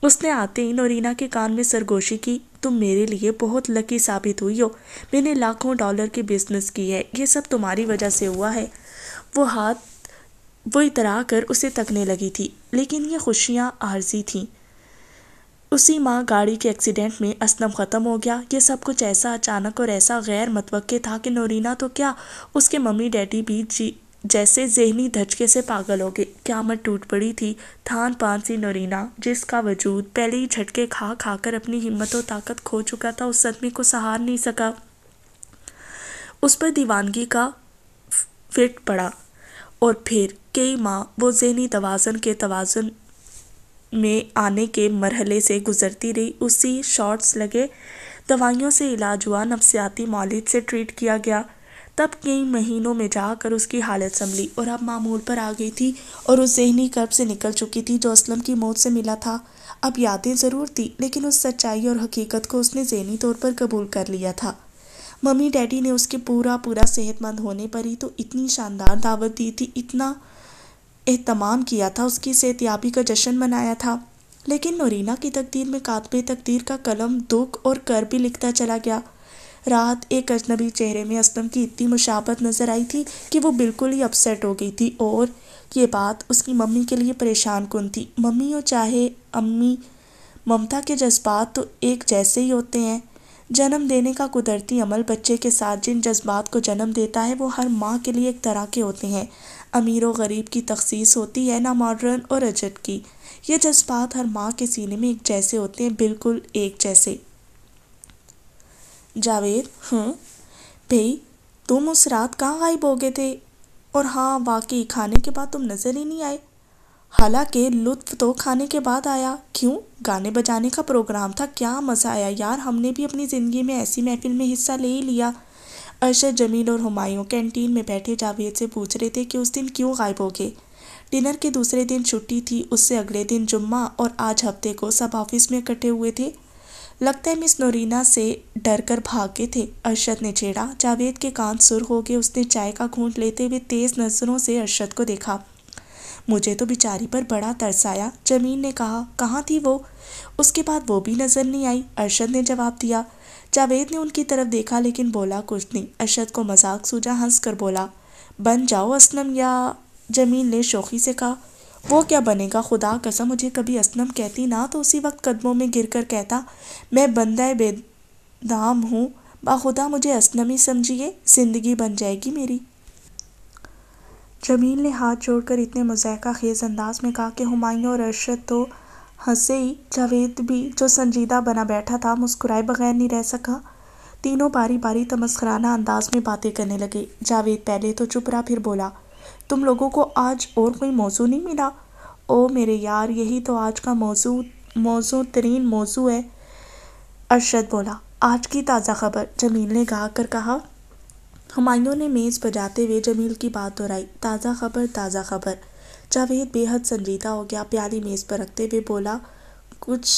उसने आते ही नोरीना के कान में सरगोशी की तुम मेरे लिए बहुत लकी साबित हुई हो मैंने लाखों डॉलर की बिजनेस की है ये सब तुम्हारी वजह से हुआ है वो हाथ वो इतरा कर उसे तकने लगी थी लेकिन ये खुशियाँ आर्जी थीं उसी माँ गाड़ी के एक्सीडेंट में असलम ख़त्म हो गया ये सब कुछ ऐसा अचानक और ऐसा गैर मतवक़ था कि नोरीना तो क्या उसके मम्मी डैडी भी जी जैसे जहनी धचके से पागल हो गए क्यामत टूट पड़ी थी थान पान सी नोरीना जिसका वजूद पहले ही झटके खा खा कर अपनी हिम्मत और ताकत खो चुका था उस सदमी को सहार नहीं सका उस पर दीवानगी का फिट पड़ा और फिर कई माँ वो जहनी तोज़न के तोज़न में आने के मरहले से गुज़रती रही उसी शॉर्ट्स लगे दवाइयों से इलाज हुआ नफसियाती मालिज से ट्रीट किया गया तब कई महीनों में जाकर उसकी हालत संभली और अब मामूल पर आ गई थी और उस जहनी कर्ब से निकल चुकी थी जो असलम की मौत से मिला था अब यादें ज़रूर थी लेकिन उस सच्चाई और हकीकत को उसने जहनी तौर पर कबूल कर लिया था मम्मी डैडी ने उसके पूरा पूरा सेहतमंद होने पर ही तो इतनी शानदार दावत दी थी इतना एहतमाम किया था उसकी सेहतियाबी का जश्न मनाया था लेकिन नोरीना की तकदीर में कातब तकदीर का कलम दुख और कर भी लिखता चला गया रात एक अजनबी चेहरे में असलम की इतनी मुशाबत नज़र आई थी कि वो बिल्कुल ही अपसेट हो गई थी और ये बात उसकी मम्मी के लिए परेशान कन थी मम्मी और चाहे अम्मी ममता के जज्बात तो एक जैसे ही होते हैं जन्म देने का कुदरती अमल बच्चे के साथ जिन जज्बात को जन्म देता है वो हर माँ के लिए एक तरह के होते हैं अमीर व गरीब की तखसीस होती है ना मॉडर्न और रजत की ये जज्बात हर माँ के सीने में एक जैसे होते हैं बिल्कुल एक जैसे जावेद हाँ हम्म? भई तुम उस रात कहाँ गायब हो गए थे और हाँ वाकई खाने के बाद तुम नज़र ही नहीं आए हालांकि लुत्फ तो खाने के बाद आया क्यों गाने बजाने का प्रोग्राम था क्या मज़ा आया यार हमने भी अपनी ज़िंदगी में ऐसी महफिल में हिस्सा ले ही लिया अरशद जमील और हुमायूं कैंटीन में बैठे जावेद से पूछ रहे थे कि उस दिन क्यों गायब हो गए डिनर के दूसरे दिन छुट्टी थी उससे अगले दिन जुम्मा और आज हफ्ते को सब ऑफिस में इकट्ठे हुए थे लगता है मिस नोरीना से डर कर भाग गए थे अरशद ने छेड़ा जावेद के कान सुर हो गए उसने चाय का घूंट लेते हुए तेज़ नज़रों से अरशद को देखा मुझे तो बेचारी पर बड़ा तरस आया जमीन ने कहा कहाँ थी वो उसके बाद वो भी नज़र नहीं आई अरशद ने जवाब दिया जावेद ने उनकी तरफ देखा लेकिन बोला कुछ नहीं अरशद को मजाक सूझा हंस कर बोला बन जाओ असनम या जमील ने शोखी से कहा वो क्या बनेगा खुदा कसम मुझे कभी असनम कहती ना तो उसी वक्त कदमों में गिर कर कहता मैं बंदा बेदाम हूँ बाखुदा मुझे असनम ही समझिए ज़िंदगी बन जाएगी मेरी जमील ने हाथ जोड़कर इतने मजाक खेज अंदाज में कहा कि हमायों और अरशद तो हंसे ही जावेद भी जो संजीदा बना बैठा था मुस्कुराए बगैर नहीं रह सका तीनों बारी बारी तमस्कराना अंदाज में बातें करने लगे जावेद पहले तो चुप रहा फिर बोला तुम लोगों को आज और कोई मौजू नहीं मिला ओ मेरे यार यही तो आज का मौजू मौजू तरीन मौजू है अरशद बोला आज की ताज़ा खबर जमील ने गा कर कहा हमायों ने मेज़ बजाते हुए जमील की बात दोहराई ताज़ा खबर ताज़ा खबर जावेद बेहद संजीदा हो गया प्याली मेज़ पर रखते हुए बोला कुछ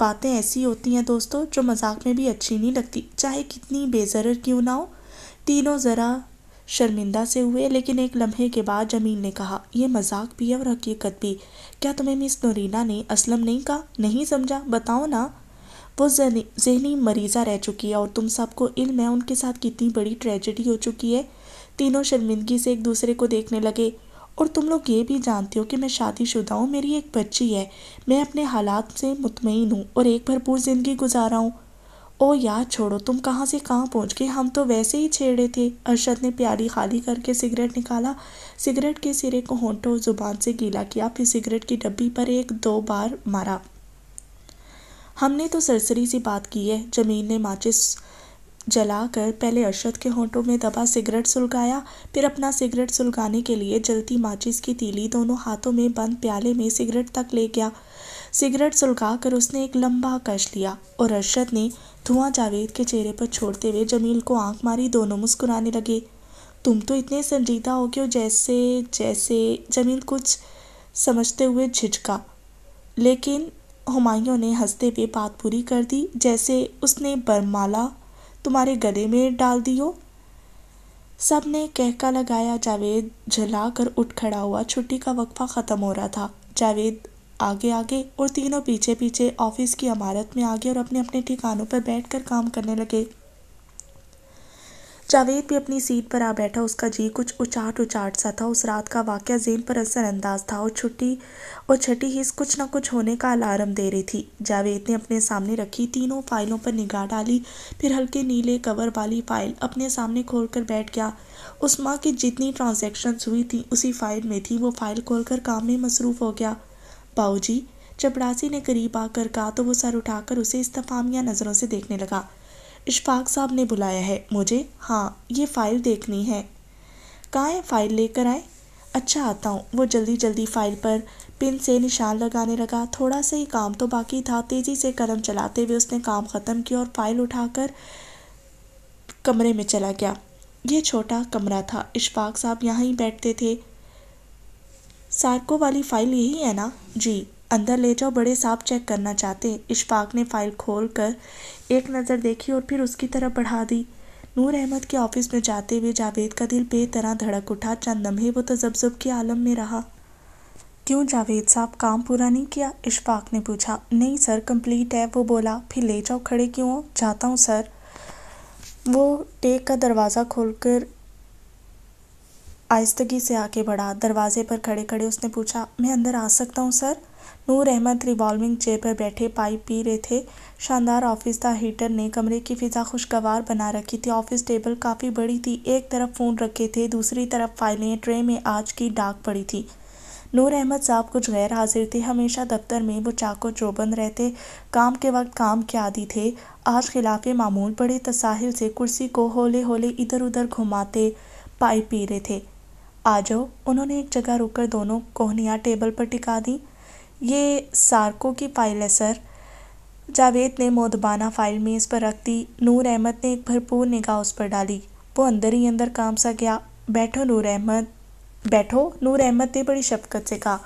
बातें ऐसी होती हैं दोस्तों जो मजाक में भी अच्छी नहीं लगती चाहे कितनी बेजर क्यों ना हो तीनों ज़रा शर्मिंदा से हुए लेकिन एक लम्हे के बाद जमील ने कहा यह मजाक भी है और हकीकत भी क्या तुम्हें मिस नोरीना ने असलम नहीं कहा नहीं समझा बताओ ना वो जहनी मरीज़ा रह चुकी है और तुम सबको इल्म है उनके साथ कितनी बड़ी ट्रेजेडी हो चुकी है तीनों शर्मिंदगी से एक दूसरे को देखने लगे और तुम लोग ये भी जानते हो कि मैं शादीशुदा हूँ मेरी एक बच्ची है मैं अपने हालात से मुतमिन हूँ और एक भरपूर ज़िंदगी गुजारा हूँ ओ यार छोड़ो तुम कहाँ से कहाँ पहुँच गए हम तो वैसे ही छेड़े थे अरशद ने प्याली खाली करके सिगरेट निकाला सिगरेट के सिरे को होंठों और ज़ुबान से गीला किया फिर सिगरेट की डब्बी पर एक दो बार मारा हमने तो सरसरी सी बात की है जमीन ने माचिस जलाकर पहले अरशद के होंठों में दबा सिगरेट सुलगाया फिर अपना सिगरेट सुलगाने के लिए जलती माचिस की तीली दोनों हाथों में बंद प्याले में सिगरेट तक ले गया सिगरेट सुलगा कर उसने एक लंबा कश लिया और अरशद ने धुआं जावेद के चेहरे पर छोड़ते हुए जमील को आंख मारी दोनों मुस्कुराने लगे तुम तो इतने संजीदा हो क्यों जैसे जैसे जमील कुछ समझते हुए झिझका लेकिन हुमायूं ने हंसते हुए बात पूरी कर दी जैसे उसने बरमाला तुम्हारे गले में डाल दियो सब ने कहका लगाया जावेद झला कर उठ खड़ा हुआ छुट्टी का वक्फा ख़त्म हो रहा था जावेद आगे आगे और तीनों पीछे पीछे ऑफिस की इमारत में आ गए और अपने अपने ठिकानों पर बैठकर काम करने लगे जावेद भी अपनी सीट पर आ बैठा उसका जी कुछ उचाट उचाट सा था उस रात का वाक़ जेन पर असरअंदाज था और छुट्टी और छठी हिस्स कुछ ना कुछ होने का अलार्म दे रही थी जावेद ने अपने सामने रखी तीनों फाइलों पर निगाह डाली फिर हल्के नीले कवर वाली फ़ाइल अपने सामने खोल कर बैठ गया उस माँ की जितनी ट्रांजेक्शन्स हुई थी उसी फ़ाइल में थी वो फ़ाइल खोल कर काम में मसरूफ़ हो गया बाऊ जी चपड़ासी ने करीब आकर कहा तो वो सर उठाकर उसे इस्तफामिया नज़रों से देखने लगा इशफाक साहब ने बुलाया है मुझे हाँ ये फ़ाइल देखनी है कहाँ है फ़ाइल लेकर आए अच्छा आता हूँ वो जल्दी जल्दी फ़ाइल पर पिन से निशान लगाने लगा थोड़ा सा ही काम तो बाकी था तेज़ी से कलम चलाते हुए उसने काम ख़त्म किया और फ़ाइल उठाकर कमरे में चला गया यह छोटा कमरा था इशफाक साहब यहाँ ही बैठते थे सार्को वाली फ़ाइल यही है ना जी अंदर ले जाओ बड़े साहब चेक करना चाहते इशफाक ने फाइल खोल कर एक नज़र देखी और फिर उसकी तरफ बढ़ा दी नूर अहमद के ऑफिस में जाते हुए जावेद का दिल बेतरह धड़क उठा चंद लम्हे वो तजब्जब के आलम में रहा क्यों जावेद साहब काम पूरा नहीं किया इशफाक ने पूछा नहीं सर कंप्लीट है वो बोला फिर ले जाओ खड़े क्यों हो जाता हूँ सर वो टेक का दरवाज़ा खोलकर आहिस्तगी से आके बढ़ा दरवाजे पर खड़े खड़े उसने पूछा मैं अंदर आ सकता हूँ sir Noor Ahmed revolving chair पर बैठे पाइप पी रहे थे शानदार ऑफिस था हीटर ने कमरे की फिजा खुशगवार बना रखी थी ऑफिस टेबल काफ़ी बड़ी थी एक तरफ फ़ोन रखे थे दूसरी तरफ फाइलें ट्रे में आज की डाक पड़ी थी नूर अहमद साहब कुछ गैर हाजिर थे हमेशा दफ्तर में वो चाको चौबंद रहते काम के वक्त काम के आदि थे आज खिलाफ मामूल बड़े तसाहिल से कुर्सी को होले होले इधर उधर घुमाते पाई पी रहे थे आ जाओ उन्होंने एक जगह रुककर दोनों कोहनियाँ टेबल पर टिका दी ये सार्को की फाइल है सर जावेद ने मोदबाना फाइल मेज़ पर रख दी नूर अहमद ने एक भरपूर निगाह उस पर डाली वो अंदर ही अंदर काम सा गया बैठो नूर अहमद बैठो नूर अहमद ने बड़ी शफकत से कहा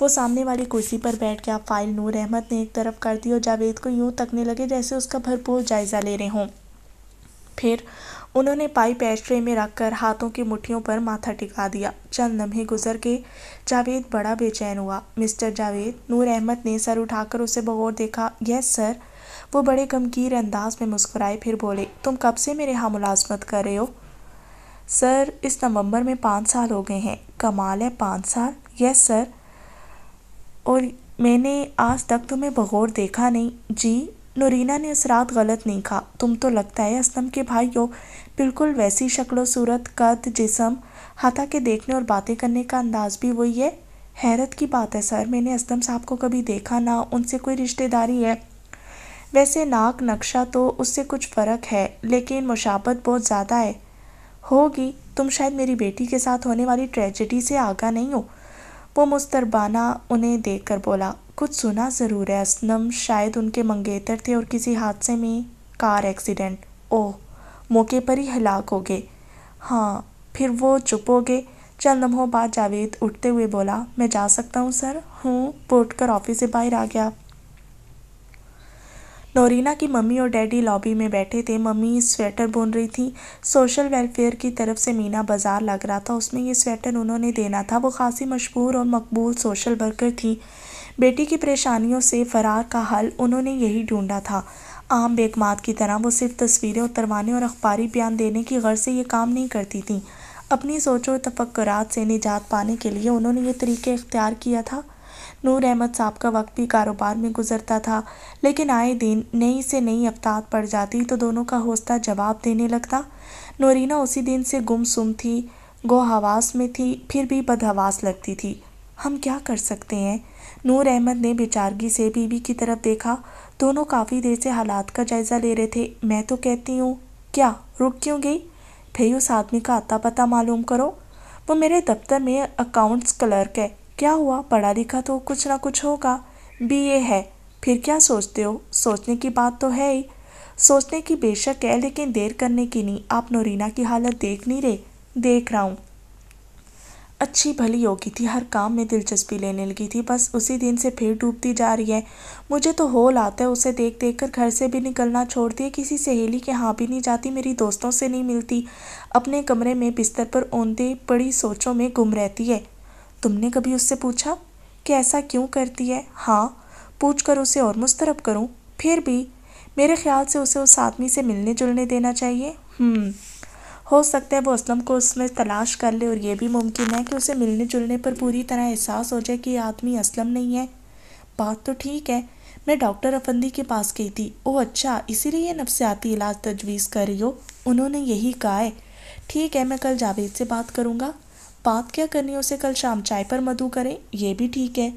वो सामने वाली कुर्सी पर बैठ गया फाइल नूर अहमद ने एक तरफ कर दी और जावेद को यूं तकने लगे जैसे उसका भरपूर जायज़ा ले रहे हों फिर उन्होंने पाइप एशट्रे में रखकर हाथों की मुठ्ठियों पर माथा टिका दिया चंद लम्हे गुजर के जावेद बड़ा बेचैन हुआ मिस्टर जावेद नूर अहमद ने सर उठाकर उसे बगौर देखा यस सर वो बड़े गमगीर अंदाज में मुस्कुराए फिर बोले तुम कब से मेरे यहाँ मुलाजमत कर रहे हो सर इस नवंबर में पाँच साल हो गए हैं कमाल है पाँच साल यस सर और मैंने आज तक तुम्हें बगौर देखा नहीं जी नूरीना ने उस रात गलत नहीं कहा तुम तो लगता है असलम के भाई हो बिल्कुल वैसी शक्ल सूरत कद जिसम हता के देखने और बातें करने का अंदाज भी वही है हैरत की बात है सर मैंने असदम साहब को कभी देखा ना उनसे कोई रिश्तेदारी है वैसे नाक नक्शा तो उससे कुछ फ़र्क है लेकिन मुशाबत बहुत ज़्यादा है होगी तुम शायद मेरी बेटी के साथ होने वाली ट्रेजेडी से आगा नहीं हो वो मुस्तरबाना उन्हें देख कर बोला कुछ सुना ज़रूर है असनम शायद उनके मंगेतर थे और किसी हादसे में कार एक्सीडेंट ओह मौके पर ही हलाक हो गए हाँ फिर वो चुप हो गए चंद लम्हों बाद जावेद उठते हुए बोला मैं जा सकता हूँ सर हूँ वो उठकर ऑफिस से बाहर आ गया नोरीना की मम्मी और डैडी लॉबी में बैठे थे मम्मी स्वेटर बुन रही थी सोशल वेलफेयर की तरफ से मीना बाज़ार लग रहा था उसमें ये स्वेटर उन्होंने देना था वो खासी मशहूर और मकबूल सोशल वर्कर थी बेटी की परेशानियों से फरार का हल उन्होंने यही ढूंढा था आम बेगमात की तरह वो सिर्फ तस्वीरें उतरवाने और अखबारी बयान देने की गर्ज से ये काम नहीं करती थी अपनी सोचों और तफक्रात से निजात पाने के लिए उन्होंने ये तरीके इख्तियार किया था नूर अहमद साहब का वक्त भी कारोबार में गुजरता था लेकिन आए दिन नई से नई अवतात पड़ जाती तो दोनों का हौसला जवाब देने लगता नोरीना उसी दिन से गुमसुम थी गो हवास में थी फिर भी बदहवास लगती थी हम क्या कर सकते हैं नूर अहमद ने बेचारगी से बीबी की तरफ देखा दोनों काफ़ी देर से हालात का जायज़ा ले रहे थे मैं तो कहती हूँ क्या रुक क्यों गई भई उस आदमी का आता पता मालूम करो वो मेरे दफ्तर में अकाउंट्स क्लर्क है क्या हुआ पढ़ा लिखा तो कुछ ना कुछ होगा बी ए है फिर क्या सोचते हो सोचने की बात तो है ही सोचने की बेशक है लेकिन देर करने की नहीं आप नोरीना की हालत देख नहीं रहे देख रहा हूँ अच्छी भली होगी थी हर काम में दिलचस्पी लेने लगी थी बस उसी दिन से फिर डूबती जा रही है मुझे तो होल आता है उसे देख देख कर घर से भी निकलना छोड़ती है किसी सहेली के यहाँ भी नहीं जाती मेरी दोस्तों से नहीं मिलती अपने कमरे में बिस्तर पर ओंदे पड़ी सोचों में गुम रहती है तुमने कभी उससे पूछा कि ऐसा क्यों करती है हाँ पूछ कर उसे और मुस्तरब करूँ फिर भी मेरे ख्याल से उसे उस आदमी से मिलने जुलने देना चाहिए हम्म हो सकता है वो असलम को उसमें तलाश कर ले और ये भी मुमकिन है कि उसे मिलने जुलने पर पूरी तरह एहसास हो जाए कि ये आदमी असलम नहीं है बात तो ठीक है मैं डॉक्टर अफंदी के पास गई थी ओह अच्छा इसीलिए नफसियाती इलाज तजवीज़ कर रही हो उन्होंने यही कहा है ठीक है मैं कल जावेद से बात करूँगा बात क्या करनी उसे कल शाम चाय पर मधु करें यह भी ठीक है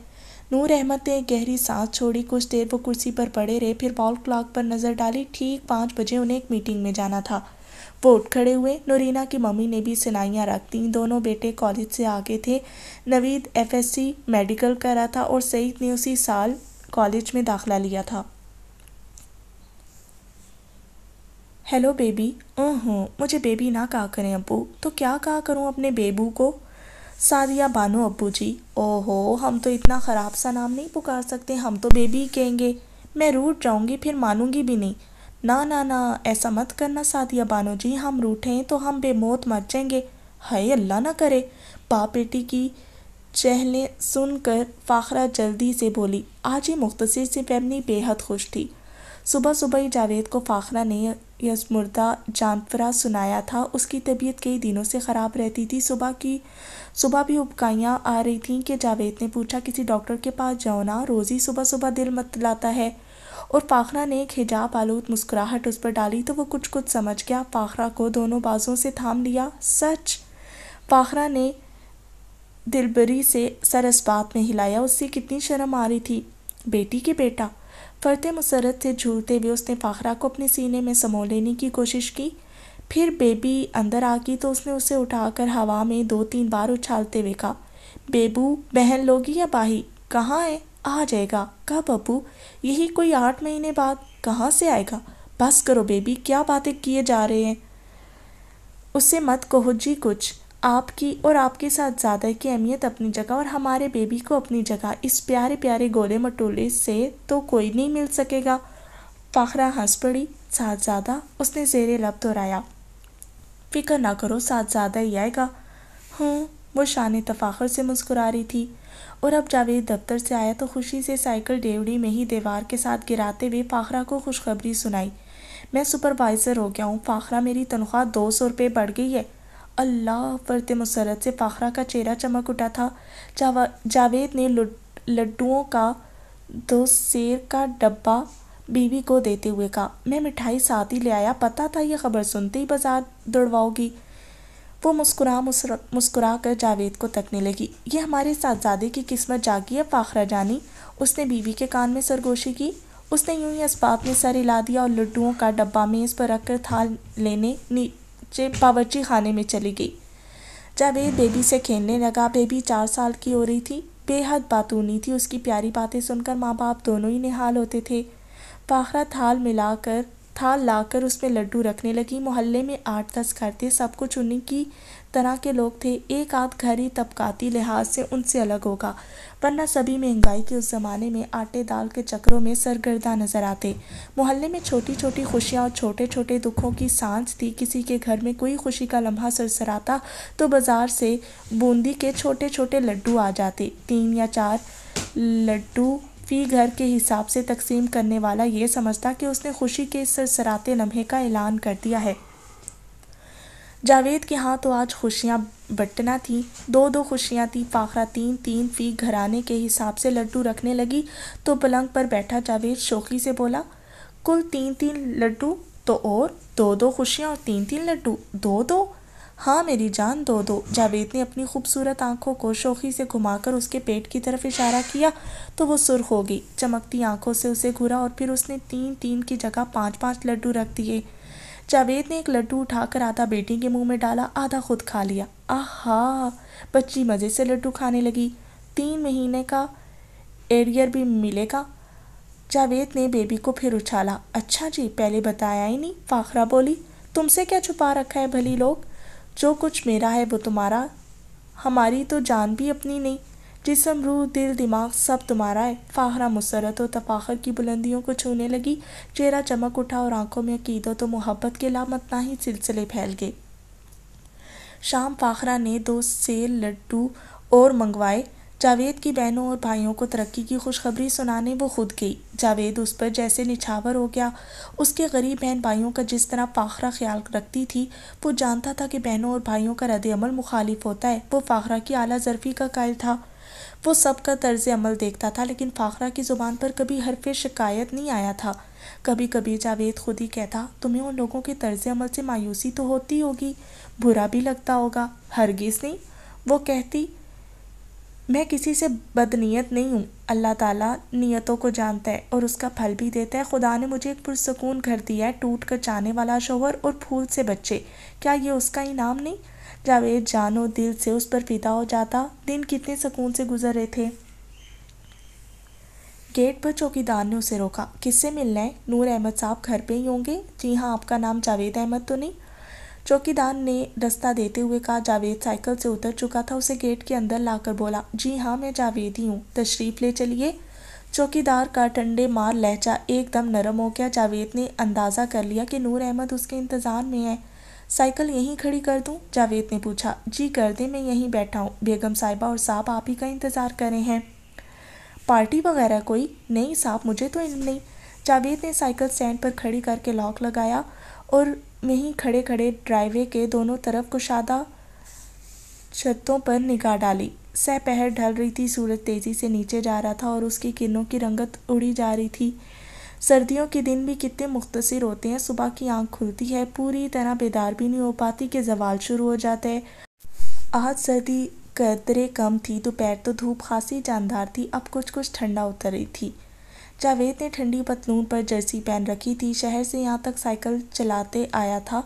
नूर अहमद ने एक गहरी सांस छोड़ी कुछ देर वो कुर्सी पर पड़े रहे फिर वॉल क्लॉक पर नज़र डाली ठीक पाँच बजे उन्हें एक मीटिंग में जाना था वो उठ खड़े हुए नूरीना की मम्मी ने भी सिलाइयाँ रख दी दोनों बेटे कॉलेज से आगे थे नवीद एफएससी मेडिकल करा था और सईद ने उसी साल कॉलेज में दाखला लिया था हेलो बेबी ओह मुझे बेबी ना कहा करें अबू तो क्या कहा करूँ अपने बेबू को सादिया बानो अबू जी ओहो हम तो इतना ख़राब सा नाम नहीं पुकार सकते हम तो बेबी कहेंगे मैं रूट जाऊँगी फिर मानूंगी भी नहीं ना ना ना ऐसा मत करना सादिया बानो जी हम रूठे हैं तो हम बेमौत मर जाएंगे हाय अल्लाह ना करे बाप बेटी की चहले सुनकर फ़ाखरा जल्दी से बोली आज ही मुख्तसर से फैमिली बेहद खुश थी सुबह सुबह ही जावेद को फ़ाखरा ने यजमुर्दा जानफरा सुनाया था उसकी तबीयत कई दिनों से ख़राब रहती थी सुबह की सुबह भी उपकाइयाँ आ रही थीं कि जावेद ने पूछा किसी डॉक्टर के पास जाओ ना रोज़ी सुबह सुबह दिल मत लाता है और पाखरा ने एक हिजाब आलूद मुस्कुराहट उस पर डाली तो वो कुछ कुछ समझ गया फाखरा को दोनों बाजों से थाम लिया सच फाखरा ने दिलबरी से सर इस बात में हिलाया उससे कितनी शर्म आ रही थी बेटी के बेटा फरते मुसरत से झूलते हुए उसने फाखरा को अपने सीने में समो लेने की कोशिश की फिर बेबी अंदर आ गई तो उसने उसे उठाकर हवा में दो तीन बार उछालते हुए कहा बेबू बहन लोगी या बाही कहाँ है आ जाएगा कहा अबू यही कोई आठ महीने बाद कहाँ से आएगा बस करो बेबी क्या बातें किए जा रहे हैं उससे मत कहो जी कुछ आपकी और आपके साथ ज़्यादा की अहमियत अपनी जगह और हमारे बेबी को अपनी जगह इस प्यारे प्यारे गोले मटोले से तो कोई नहीं मिल सकेगा फाखरा हंस पड़ी साहबजादा उसने जेर लब दोहराया फिक्र ना करो ज्यादा ही आएगा हूँ वो शान तफाखर से मुस्कुरा रही थी और अब जावेद दफ्तर से आया तो खुशी से साइकिल डेवड़ी में ही दीवार के साथ गिराते हुए फाखरा को खुशखबरी सुनाई मैं सुपरवाइज़र हो गया हूँ फाखरा मेरी तनख्वाह दो सौ रुपये बढ़ गई है अल्लाह फरत मुसरत से फाखरा का चेहरा चमक उठा था जावा जावेद ने लड्डुओं का दो शेर का डब्बा बीवी को देते हुए कहा मैं मिठाई साथ ही ले आया पता था यह खबर सुनते ही बाजार दौड़वाओगी वो मुस्कुरा मुस्कुरा कर जावेद को तकने लगी ये हमारे साहजादे की किस्मत जागी है फाखरा जानी उसने बीवी के कान में सरगोशी की उसने यूं ही इसबाब में सर हिला दिया और लड्डुओं का डब्बा मेज़ पर रख कर थाल लेने नीचे बावर्ची खाने में चली गई जावेद बेबी से खेलने लगा बेबी चार साल की हो रही थी बेहद बातूनी थी उसकी प्यारी बातें सुनकर माँ बाप दोनों ही निहाल होते थे फाखरा थाल मिलाकर थाल लाकर उसमें लड्डू रखने लगी मोहल्ले में आठ दस घर थे सब कुछ उन्हीं की तरह के लोग थे एक आध घर ही तबकाती लिहाज से उनसे अलग होगा वरना सभी महंगाई के उस ज़माने में आटे दाल के चक्रों में सरगर्दा नज़र आते मोहल्ले में छोटी छोटी खुशियाँ और छोटे छोटे दुखों की सांस थी किसी के घर में कोई खुशी का लम्हा सरसराता तो बाज़ार से बूंदी के छोटे छोटे लड्डू आ जाते तीन या चार लड्डू फ़ी घर के हिसाब से तकसीम करने वाला ये समझता कि उसने खुशी के इस सरसराते लम्हे का ऐलान कर दिया है जावेद के हाँ तो आज खुशियाँ बटना थी दो दो खुशियाँ थी फाखरा तीन तीन फी घराने के हिसाब से लड्डू रखने लगी तो पलंग पर बैठा जावेद शौकी से बोला कुल तीन तीन लड्डू तो और दो दो खुशियाँ और तीन तीन लड्डू दो दो हाँ मेरी जान दो दो जावेद ने अपनी खूबसूरत आंखों को शोखी से घुमाकर उसके पेट की तरफ इशारा किया तो वो सुर्ख हो गई चमकती आंखों से उसे घुरा और फिर उसने तीन तीन की जगह पाँच पाँच लड्डू रख दिए जावेद ने एक लड्डू उठाकर आधा बेटी के मुंह में डाला आधा खुद खा लिया आहा बच्ची मज़े से लड्डू खाने लगी तीन महीने का एरियर भी मिलेगा जावेद ने बेबी को फिर उछाला अच्छा जी पहले बताया ही नहीं फाखरा बोली तुमसे क्या छुपा रखा है भली लोग जो कुछ मेरा है वो तुम्हारा हमारी तो जान भी अपनी नहीं जिसम रूह दिल दिमाग सब तुम्हारा है फ़ाहरा मुसरत और तफाखर की बुलंदियों को छूने लगी चेहरा चमक उठा और आंखों में अकीदत तो मोहब्बत के लामतना ही सिलसिले फैल गए शाम फाखरा ने दो सेल लड्डू और मंगवाए जावेद की बहनों और भाइयों को तरक्की की खुशखबरी सुनाने वो खुद गई जावेद उस पर जैसे निछावर हो गया उसके गरीब बहन भाइयों का जिस तरह फाखरा ख्याल रखती थी वो जानता था कि बहनों और भाइयों का रद्द अमल मुखालिफ होता है वो फाखरा की आला जरफी का कायल था वो सबका तर्ज अमल देखता था लेकिन फाखरा की ज़ुबान पर कभी फिर शिकायत नहीं आया था कभी कभी जावेद खुद ही कहता तुम्हें उन लोगों के तर्ज अमल से मायूसी तो होती होगी बुरा भी लगता होगा हरगिज़ नहीं वो कहती मैं किसी से बदनीयत नहीं हूँ अल्लाह ताला नियतों को जानता है और उसका फल भी देता है खुदा ने मुझे एक पुरसकून घर दिया है टूट कर जाने वाला शोहर और फूल से बच्चे क्या ये उसका इनाम नहीं जावेद जानो दिल से उस पर फिदा हो जाता दिन कितने सुकून से गुजर रहे थे गेट पर चौकीदार ने उसे रोका किससे मिलना है नूर अहमद साहब घर पे ही होंगे जी हाँ आपका नाम जावेद अहमद तो नहीं चौकीदार ने रास्ता देते हुए कहा जावेद साइकिल से उतर चुका था उसे गेट के अंदर लाकर बोला जी हाँ मैं जावेद ही हूँ तशरीफ ले चलिए चौकीदार का टंडे मार लहजा एकदम नरम हो गया जावेद ने अंदाज़ा कर लिया कि नूर अहमद उसके इंतज़ार में है साइकिल यहीं खड़ी कर दूं जावेद ने पूछा जी कर दें मैं यहीं बैठा हूँ बेगम साहिबा और साहब आप ही का इंतज़ार करें हैं पार्टी वगैरह कोई नहीं साहब मुझे तो इल्म नहीं जावेद ने साइकिल स्टैंड पर खड़ी करके लॉक लगाया और में ही खड़े खड़े ड्राइवे के दोनों तरफ कुशादा छतों पर निगाह डाली सहपहर ढल रही थी सूरज तेजी से नीचे जा रहा था और उसकी किरणों की रंगत उड़ी जा रही थी सर्दियों के दिन भी कितने मुख्तर होते हैं सुबह की आंख खुलती है पूरी तरह बेदार भी नहीं हो पाती कि जवाल शुरू हो जाता है आज सर्दी कदरे कम थी दोपहर तो धूप खासी जानदार थी अब कुछ कुछ ठंडा उतर रही थी जावेद ने ठंडी पतलून पर जर्सी पहन रखी थी शहर से यहाँ तक साइकिल चलाते आया था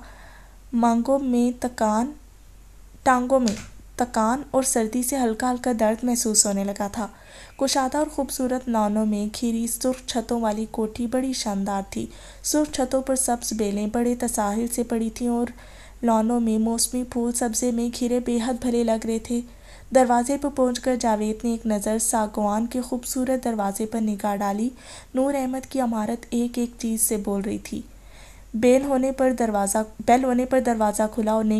मांगों में तकान टांगों में तकान और सर्दी से हल्का हल्का दर्द महसूस होने लगा था कुशादा और खूबसूरत नानों में खीरी सुर्ख छतों वाली कोठी बड़ी शानदार थी सुर्ख छतों पर सब्ज बेलें बड़े तसाहिल से पड़ी थीं और लॉनों में मौसमी फूल सब्जे में खीरे बेहद भले लग रहे थे दरवाजे पर पहुंचकर जावेद ने एक नज़र सागवान के खूबसूरत दरवाजे पर निगाह डाली नूर अहमद की अमारत एक एक चीज़ से बोल रही थी बेल होने पर दरवाज़ा बेल होने पर दरवाज़ा खुला और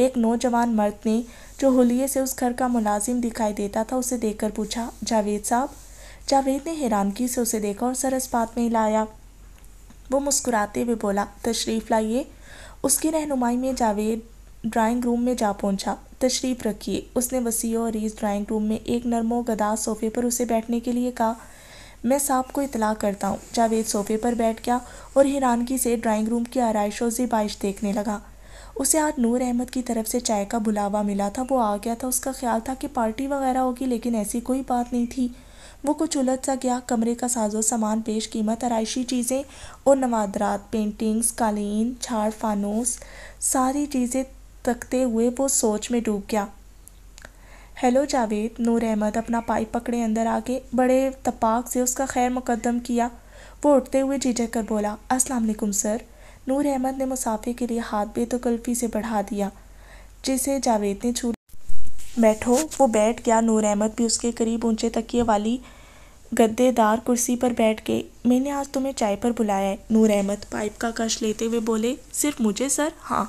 एक नौजवान मर्द ने जो होलिये से उस घर का मुलाजिम दिखाई देता था उसे देखकर पूछा जावेद साहब जावेद ने हैरानगी से उसे देखा और सरस बात में लाया वो मुस्कुराते हुए बोला तशरीफ़ लाइए उसकी रहनुमाई में जावेद ड्राइंग रूम में जा पहुंचा तशरीफ़ रखी उसने वसी और रीज ड्राइंग रूम में एक नरमो गदा सोफ़े पर उसे बैठने के लिए कहा मैं साहब को इतला करता हूँ जावेद सोफ़े पर बैठ गया और हैरानगी से ड्राइंग रूम की आरइश और जिबाइश देखने लगा उसे आज नूर अहमद की तरफ से चाय का बुलावा मिला था वो आ गया था उसका ख्याल था कि पार्टी वगैरह होगी लेकिन ऐसी कोई बात नहीं थी वो कुछ उलझ सा गया कमरे का साजो सामान पेश कीमत आरइशी चीज़ें और नवादरात पेंटिंग्स कालीन झाड़ फानूस सारी चीज़ें तकते हुए वो सोच में डूब गया हेलो जावेद नूर अहमद अपना पाइप पकड़े अंदर आके बड़े तपाक से उसका खैर मुकदम किया वो उठते हुए झिझक कर बोला अस्सलाम वालेकुम सर नूर अहमद ने मुसाफिर के लिए हाथ बेतकल्फी तो से बढ़ा दिया जिसे जावेद ने छू बैठो वो बैठ गया नूर अहमद भी उसके करीब ऊंचे तकिए वाली गद्देदार कुर्सी पर बैठ गए मैंने आज तुम्हें चाय पर बुलाया है नूर अहमद पाइप का कश लेते हुए बोले सिर्फ मुझे सर हाँ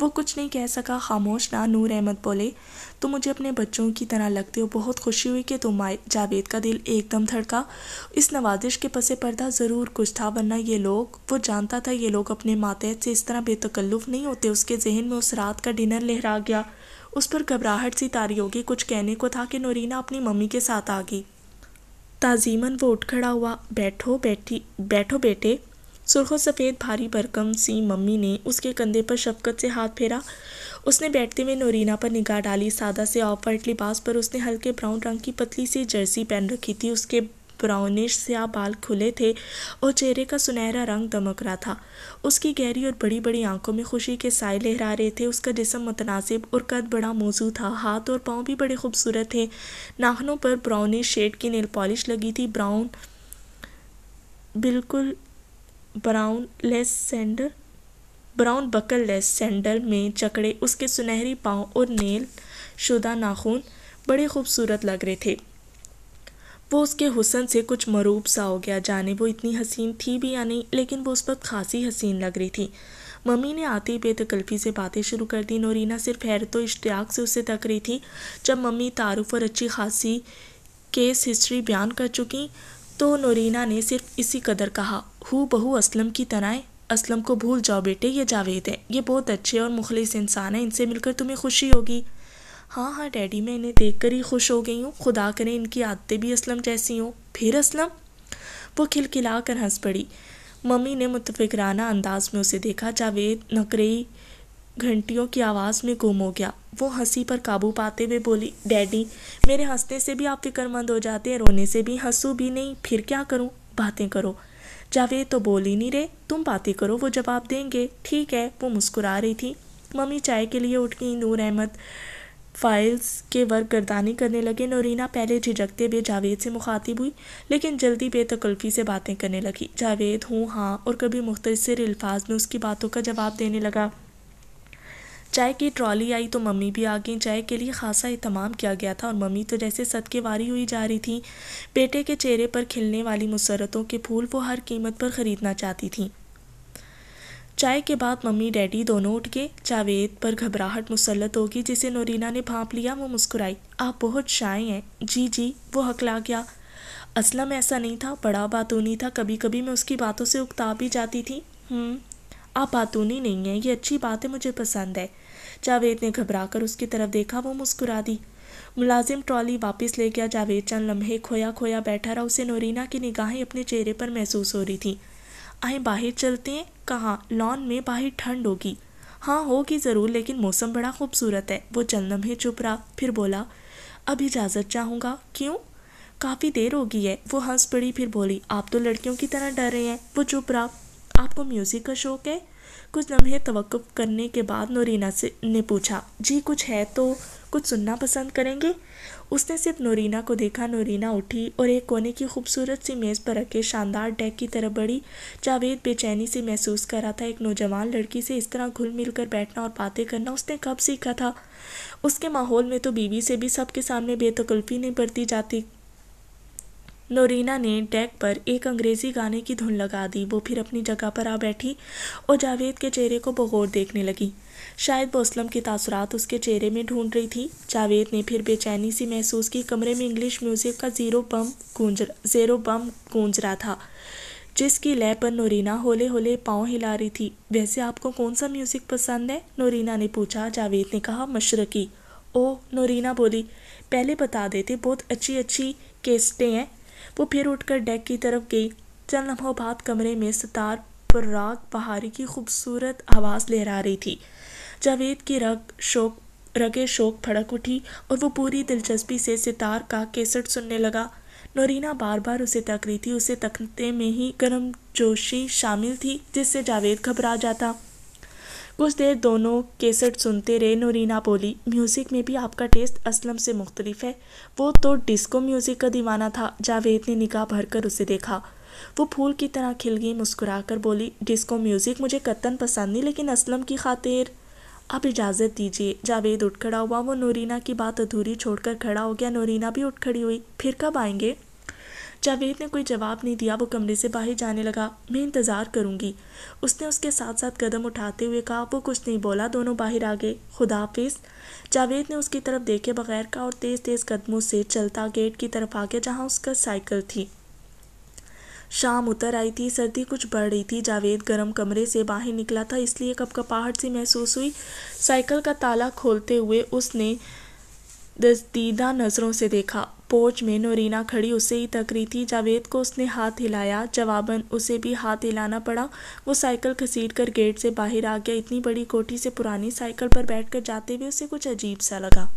वो कुछ नहीं कह सका खामोश ना नूर अहमद बोले तुम तो मुझे अपने बच्चों की तरह लगते हो बहुत खुशी हुई कि तुम आए जावेद का दिल एकदम धड़का इस नवाजिश के पसे पर्दा ज़रूर कुछ था वरना ये लोग वो जानता था ये लोग अपने मातहत से इस तरह बेतकल्लुफ़ नहीं होते उसके जहन में उस रात का डिनर लहरा गया उस पर घबराहट सी तारी होगी कुछ कहने को था कि नोरीना अपनी मम्मी के साथ आ गई ताजीमन वो उठ खड़ा हुआ बैठो बैठी बैठो बेटे सुरख सफ़ेद भारी भरकम सी मम्मी ने उसके कंधे पर शफकत से हाथ फेरा उसने बैठते हुए नोरीना पर निगाह डाली सादा से ऑफ वाइट लिबास पर उसने हल्के ब्राउन रंग की पतली सी जर्सी पहन रखी थी उसके ब्राउनिश स्या बाल खुले थे और चेहरे का सुनहरा रंग दमक रहा था उसकी गहरी और बड़ी बड़ी आंखों में खुशी के साय लहरा रहे थे उसका जिसम मुतनासिब और कद बड़ा मौजू था हाथ और पाँव भी बड़े खूबसूरत थे नाखनों पर ब्राउनिश शेड की नेल पॉलिश लगी थी ब्राउन बिल्कुल brown lace sandal brown buckle lace sandal में चकड़े उसके सुनहरी पाँव और नेल शुदा नाखून बड़े खूबसूरत लग रहे थे वो उसके हुसन से कुछ मरूब सा हो गया जाने वो इतनी हसीन थी भी या नहीं लेकिन वो उस वक्त खासी हसीन लग रही थी मम्मी ने आते ही बेतकल्फी से बातें शुरू कर दी नोरीना सिर्फ हैर तो इश्तियाक से उसे तक रही थी जब मम्मी तारुफ और अच्छी खासी केस हिस्ट्री बयान कर चुकी तो नोरीना ने सिर्फ इसी कदर कहा हु बहू असलम की तरह असलम को भूल जाओ बेटे ये जावेद है ये बहुत अच्छे और मुखलिस इंसान हैं इनसे मिलकर तुम्हें खुशी होगी हाँ हाँ डैडी मैं इन्हें देख कर ही खुश हो गई हूँ खुदा करें इनकी आदतें भी असलम जैसी हों फिर असलम वो खिलखिला कर हंस पड़ी मम्मी ने मुतफिकराना अंदाज में उसे देखा जावेद नकरई घंटियों की आवाज़ में गुम हो गया वो हंसी पर काबू पाते हुए बोली डैडी मेरे हंसने से भी आप फिक्रमंद हो जाते हैं रोने से भी हंसू भी नहीं फिर क्या करूँ बातें करो जावेद तो बोल ही नहीं रहे तुम बातें करो वो जवाब देंगे ठीक है वो मुस्कुरा रही थी मम्मी चाय के लिए उठ गई नूर अहमद फाइल्स के वर्क गर्दानी करने लगे नोरीना पहले झिझकते हुए जावेद से मुखातिब हुई लेकिन जल्दी बेतकल्फ़ी से बातें करने लगी जावेद हूँ हाँ और कभी मुख्तर अल्फाज में उसकी बातों का जवाब देने लगा चाय की ट्रॉली आई तो मम्मी भी आ गई चाय के लिए खासा अहतमाम किया गया था और मम्मी तो जैसे के वारी हुई जा रही थी बेटे के चेहरे पर खिलने वाली मुसरतों के फूल वो हर कीमत पर ख़रीदना चाहती थी चाय के बाद मम्मी डैडी दोनों उठ गए जावेद पर घबराहट मुसलत होगी जिसे नोरीना ने भाप लिया वो मुस्कुराई आप बहुत शाय हैं जी जी वो हकला गया असलम ऐसा नहीं था बड़ा बातूनी था कभी कभी मैं उसकी बातों से उकता भी जाती थी हम्म। आप बातूनी नहीं हैं ये अच्छी बात है मुझे पसंद है जावेद ने घबरा कर उसकी तरफ देखा वो मुस्कुरा दी मुलाजिम ट्रॉली वापस ले गया जावेद चंद लम्हे खोया खोया बैठा रहा उसे नोरीना की निगाहें अपने चेहरे पर महसूस हो रही थी आए बाहर चलते हैं कहाँ लॉन में बाहर ठंड होगी हाँ होगी ज़रूर लेकिन मौसम बड़ा खूबसूरत है वो चंद लम्हे चुप रहा फिर बोला अब इजाज़त चाहूँगा क्यों काफ़ी देर होगी है वो हंस पड़ी फिर बोली आप तो लड़कियों की तरह डर रहे हैं वो चुप रहा आपको म्यूज़िक का शौक़ है कुछ लम्हे तवक्कुफ़ करने के बाद नोरीना से ने पूछा जी कुछ है तो कुछ सुनना पसंद करेंगे उसने सिर्फ नोरीना को देखा नोरीना उठी और एक कोने की खूबसूरत सी मेज़ पर रखे शानदार डेक की तरफ बढ़ी जावेद बेचैनी से महसूस कर रहा था एक नौजवान लड़की से इस तरह घुल मिल कर बैठना और बातें करना उसने कब सीखा था उसके माहौल में तो बीवी से भी सबके सामने बेतकल्फ़ी नहीं बरती जाती नोरीना ने डेक पर एक अंग्रेज़ी गाने की धुन लगा दी वो फिर अपनी जगह पर आ बैठी और जावेद के चेहरे को बगौर देखने लगी शायद बोसलम की तासरात उसके चेहरे में ढूंढ रही थी जावेद ने फिर बेचैनी सी महसूस की कमरे में इंग्लिश म्यूज़िक का ज़ीरो बम गूंज ज़ीरो बम गूंज रहा था जिसकी लय पर नोरीना होले होले पाँव हिला रही थी वैसे आपको कौन सा म्यूज़िक पसंद है नोरीना ने पूछा जावेद ने कहा मशरकी ओ नोरीना बोली पहले बता देते बहुत अच्छी अच्छी केस्टें हैं वो फिर उठकर डेक की तरफ गई चंद लम्हों बाद कमरे में सितार पर राग बहारी की खूबसूरत आवाज़ लहरा रही थी जावेद की रग शोक रगे शोक फड़क उठी और वो पूरी दिलचस्पी से सितार का केसट सुनने लगा नोरीना बार बार उसे तक रही थी उसे तकते में ही गर्म जोशी शामिल थी जिससे जावेद घबरा जाता कुछ देर दोनों केसेट सुनते रहे नूरीना बोली म्यूज़िक में भी आपका टेस्ट असलम से मुख्तलिफ है वो तो डिस्को म्यूज़िक का दीवाना था जावेद ने निगाह भरकर उसे देखा वो फूल की तरह खिल गई मुस्कुरा कर बोली डिस्को म्यूज़िक मुझे कत्तन पसंद नहीं लेकिन असलम की खातिर आप इजाज़त दीजिए जावेद उठ खड़ा हुआ वो नूरीना की बात अधूरी छोड़कर खड़ा हो गया नूरीना भी उठ खड़ी हुई फिर कब आएंगे जावेद ने कोई जवाब नहीं दिया वो कमरे से बाहर जाने लगा मैं इंतज़ार करूंगी उसने उसके साथ साथ कदम उठाते हुए कहा वो कुछ नहीं बोला दोनों बाहर आ गए खुदाफिज जावेद ने उसकी तरफ देखे बगैर कहा और तेज़ तेज़ कदमों से चलता गेट की तरफ आ गया जहाँ उसका साइकिल थी शाम उतर आई थी सर्दी कुछ बढ़ रही थी जावेद गर्म कमरे से बाहर निकला था इसलिए कपकपाहट सी महसूस हुई साइकिल का ताला खोलते हुए उसने दस्तीदा नज़रों से देखा पोच में नोरीना खड़ी उसे ही तक रही थी जावेद को उसने हाथ हिलाया जवाबन उसे भी हाथ हिलाना पड़ा वो साइकिल खसीट कर गेट से बाहर आ गया इतनी बड़ी कोठी से पुरानी साइकिल पर बैठकर जाते हुए उसे कुछ अजीब सा लगा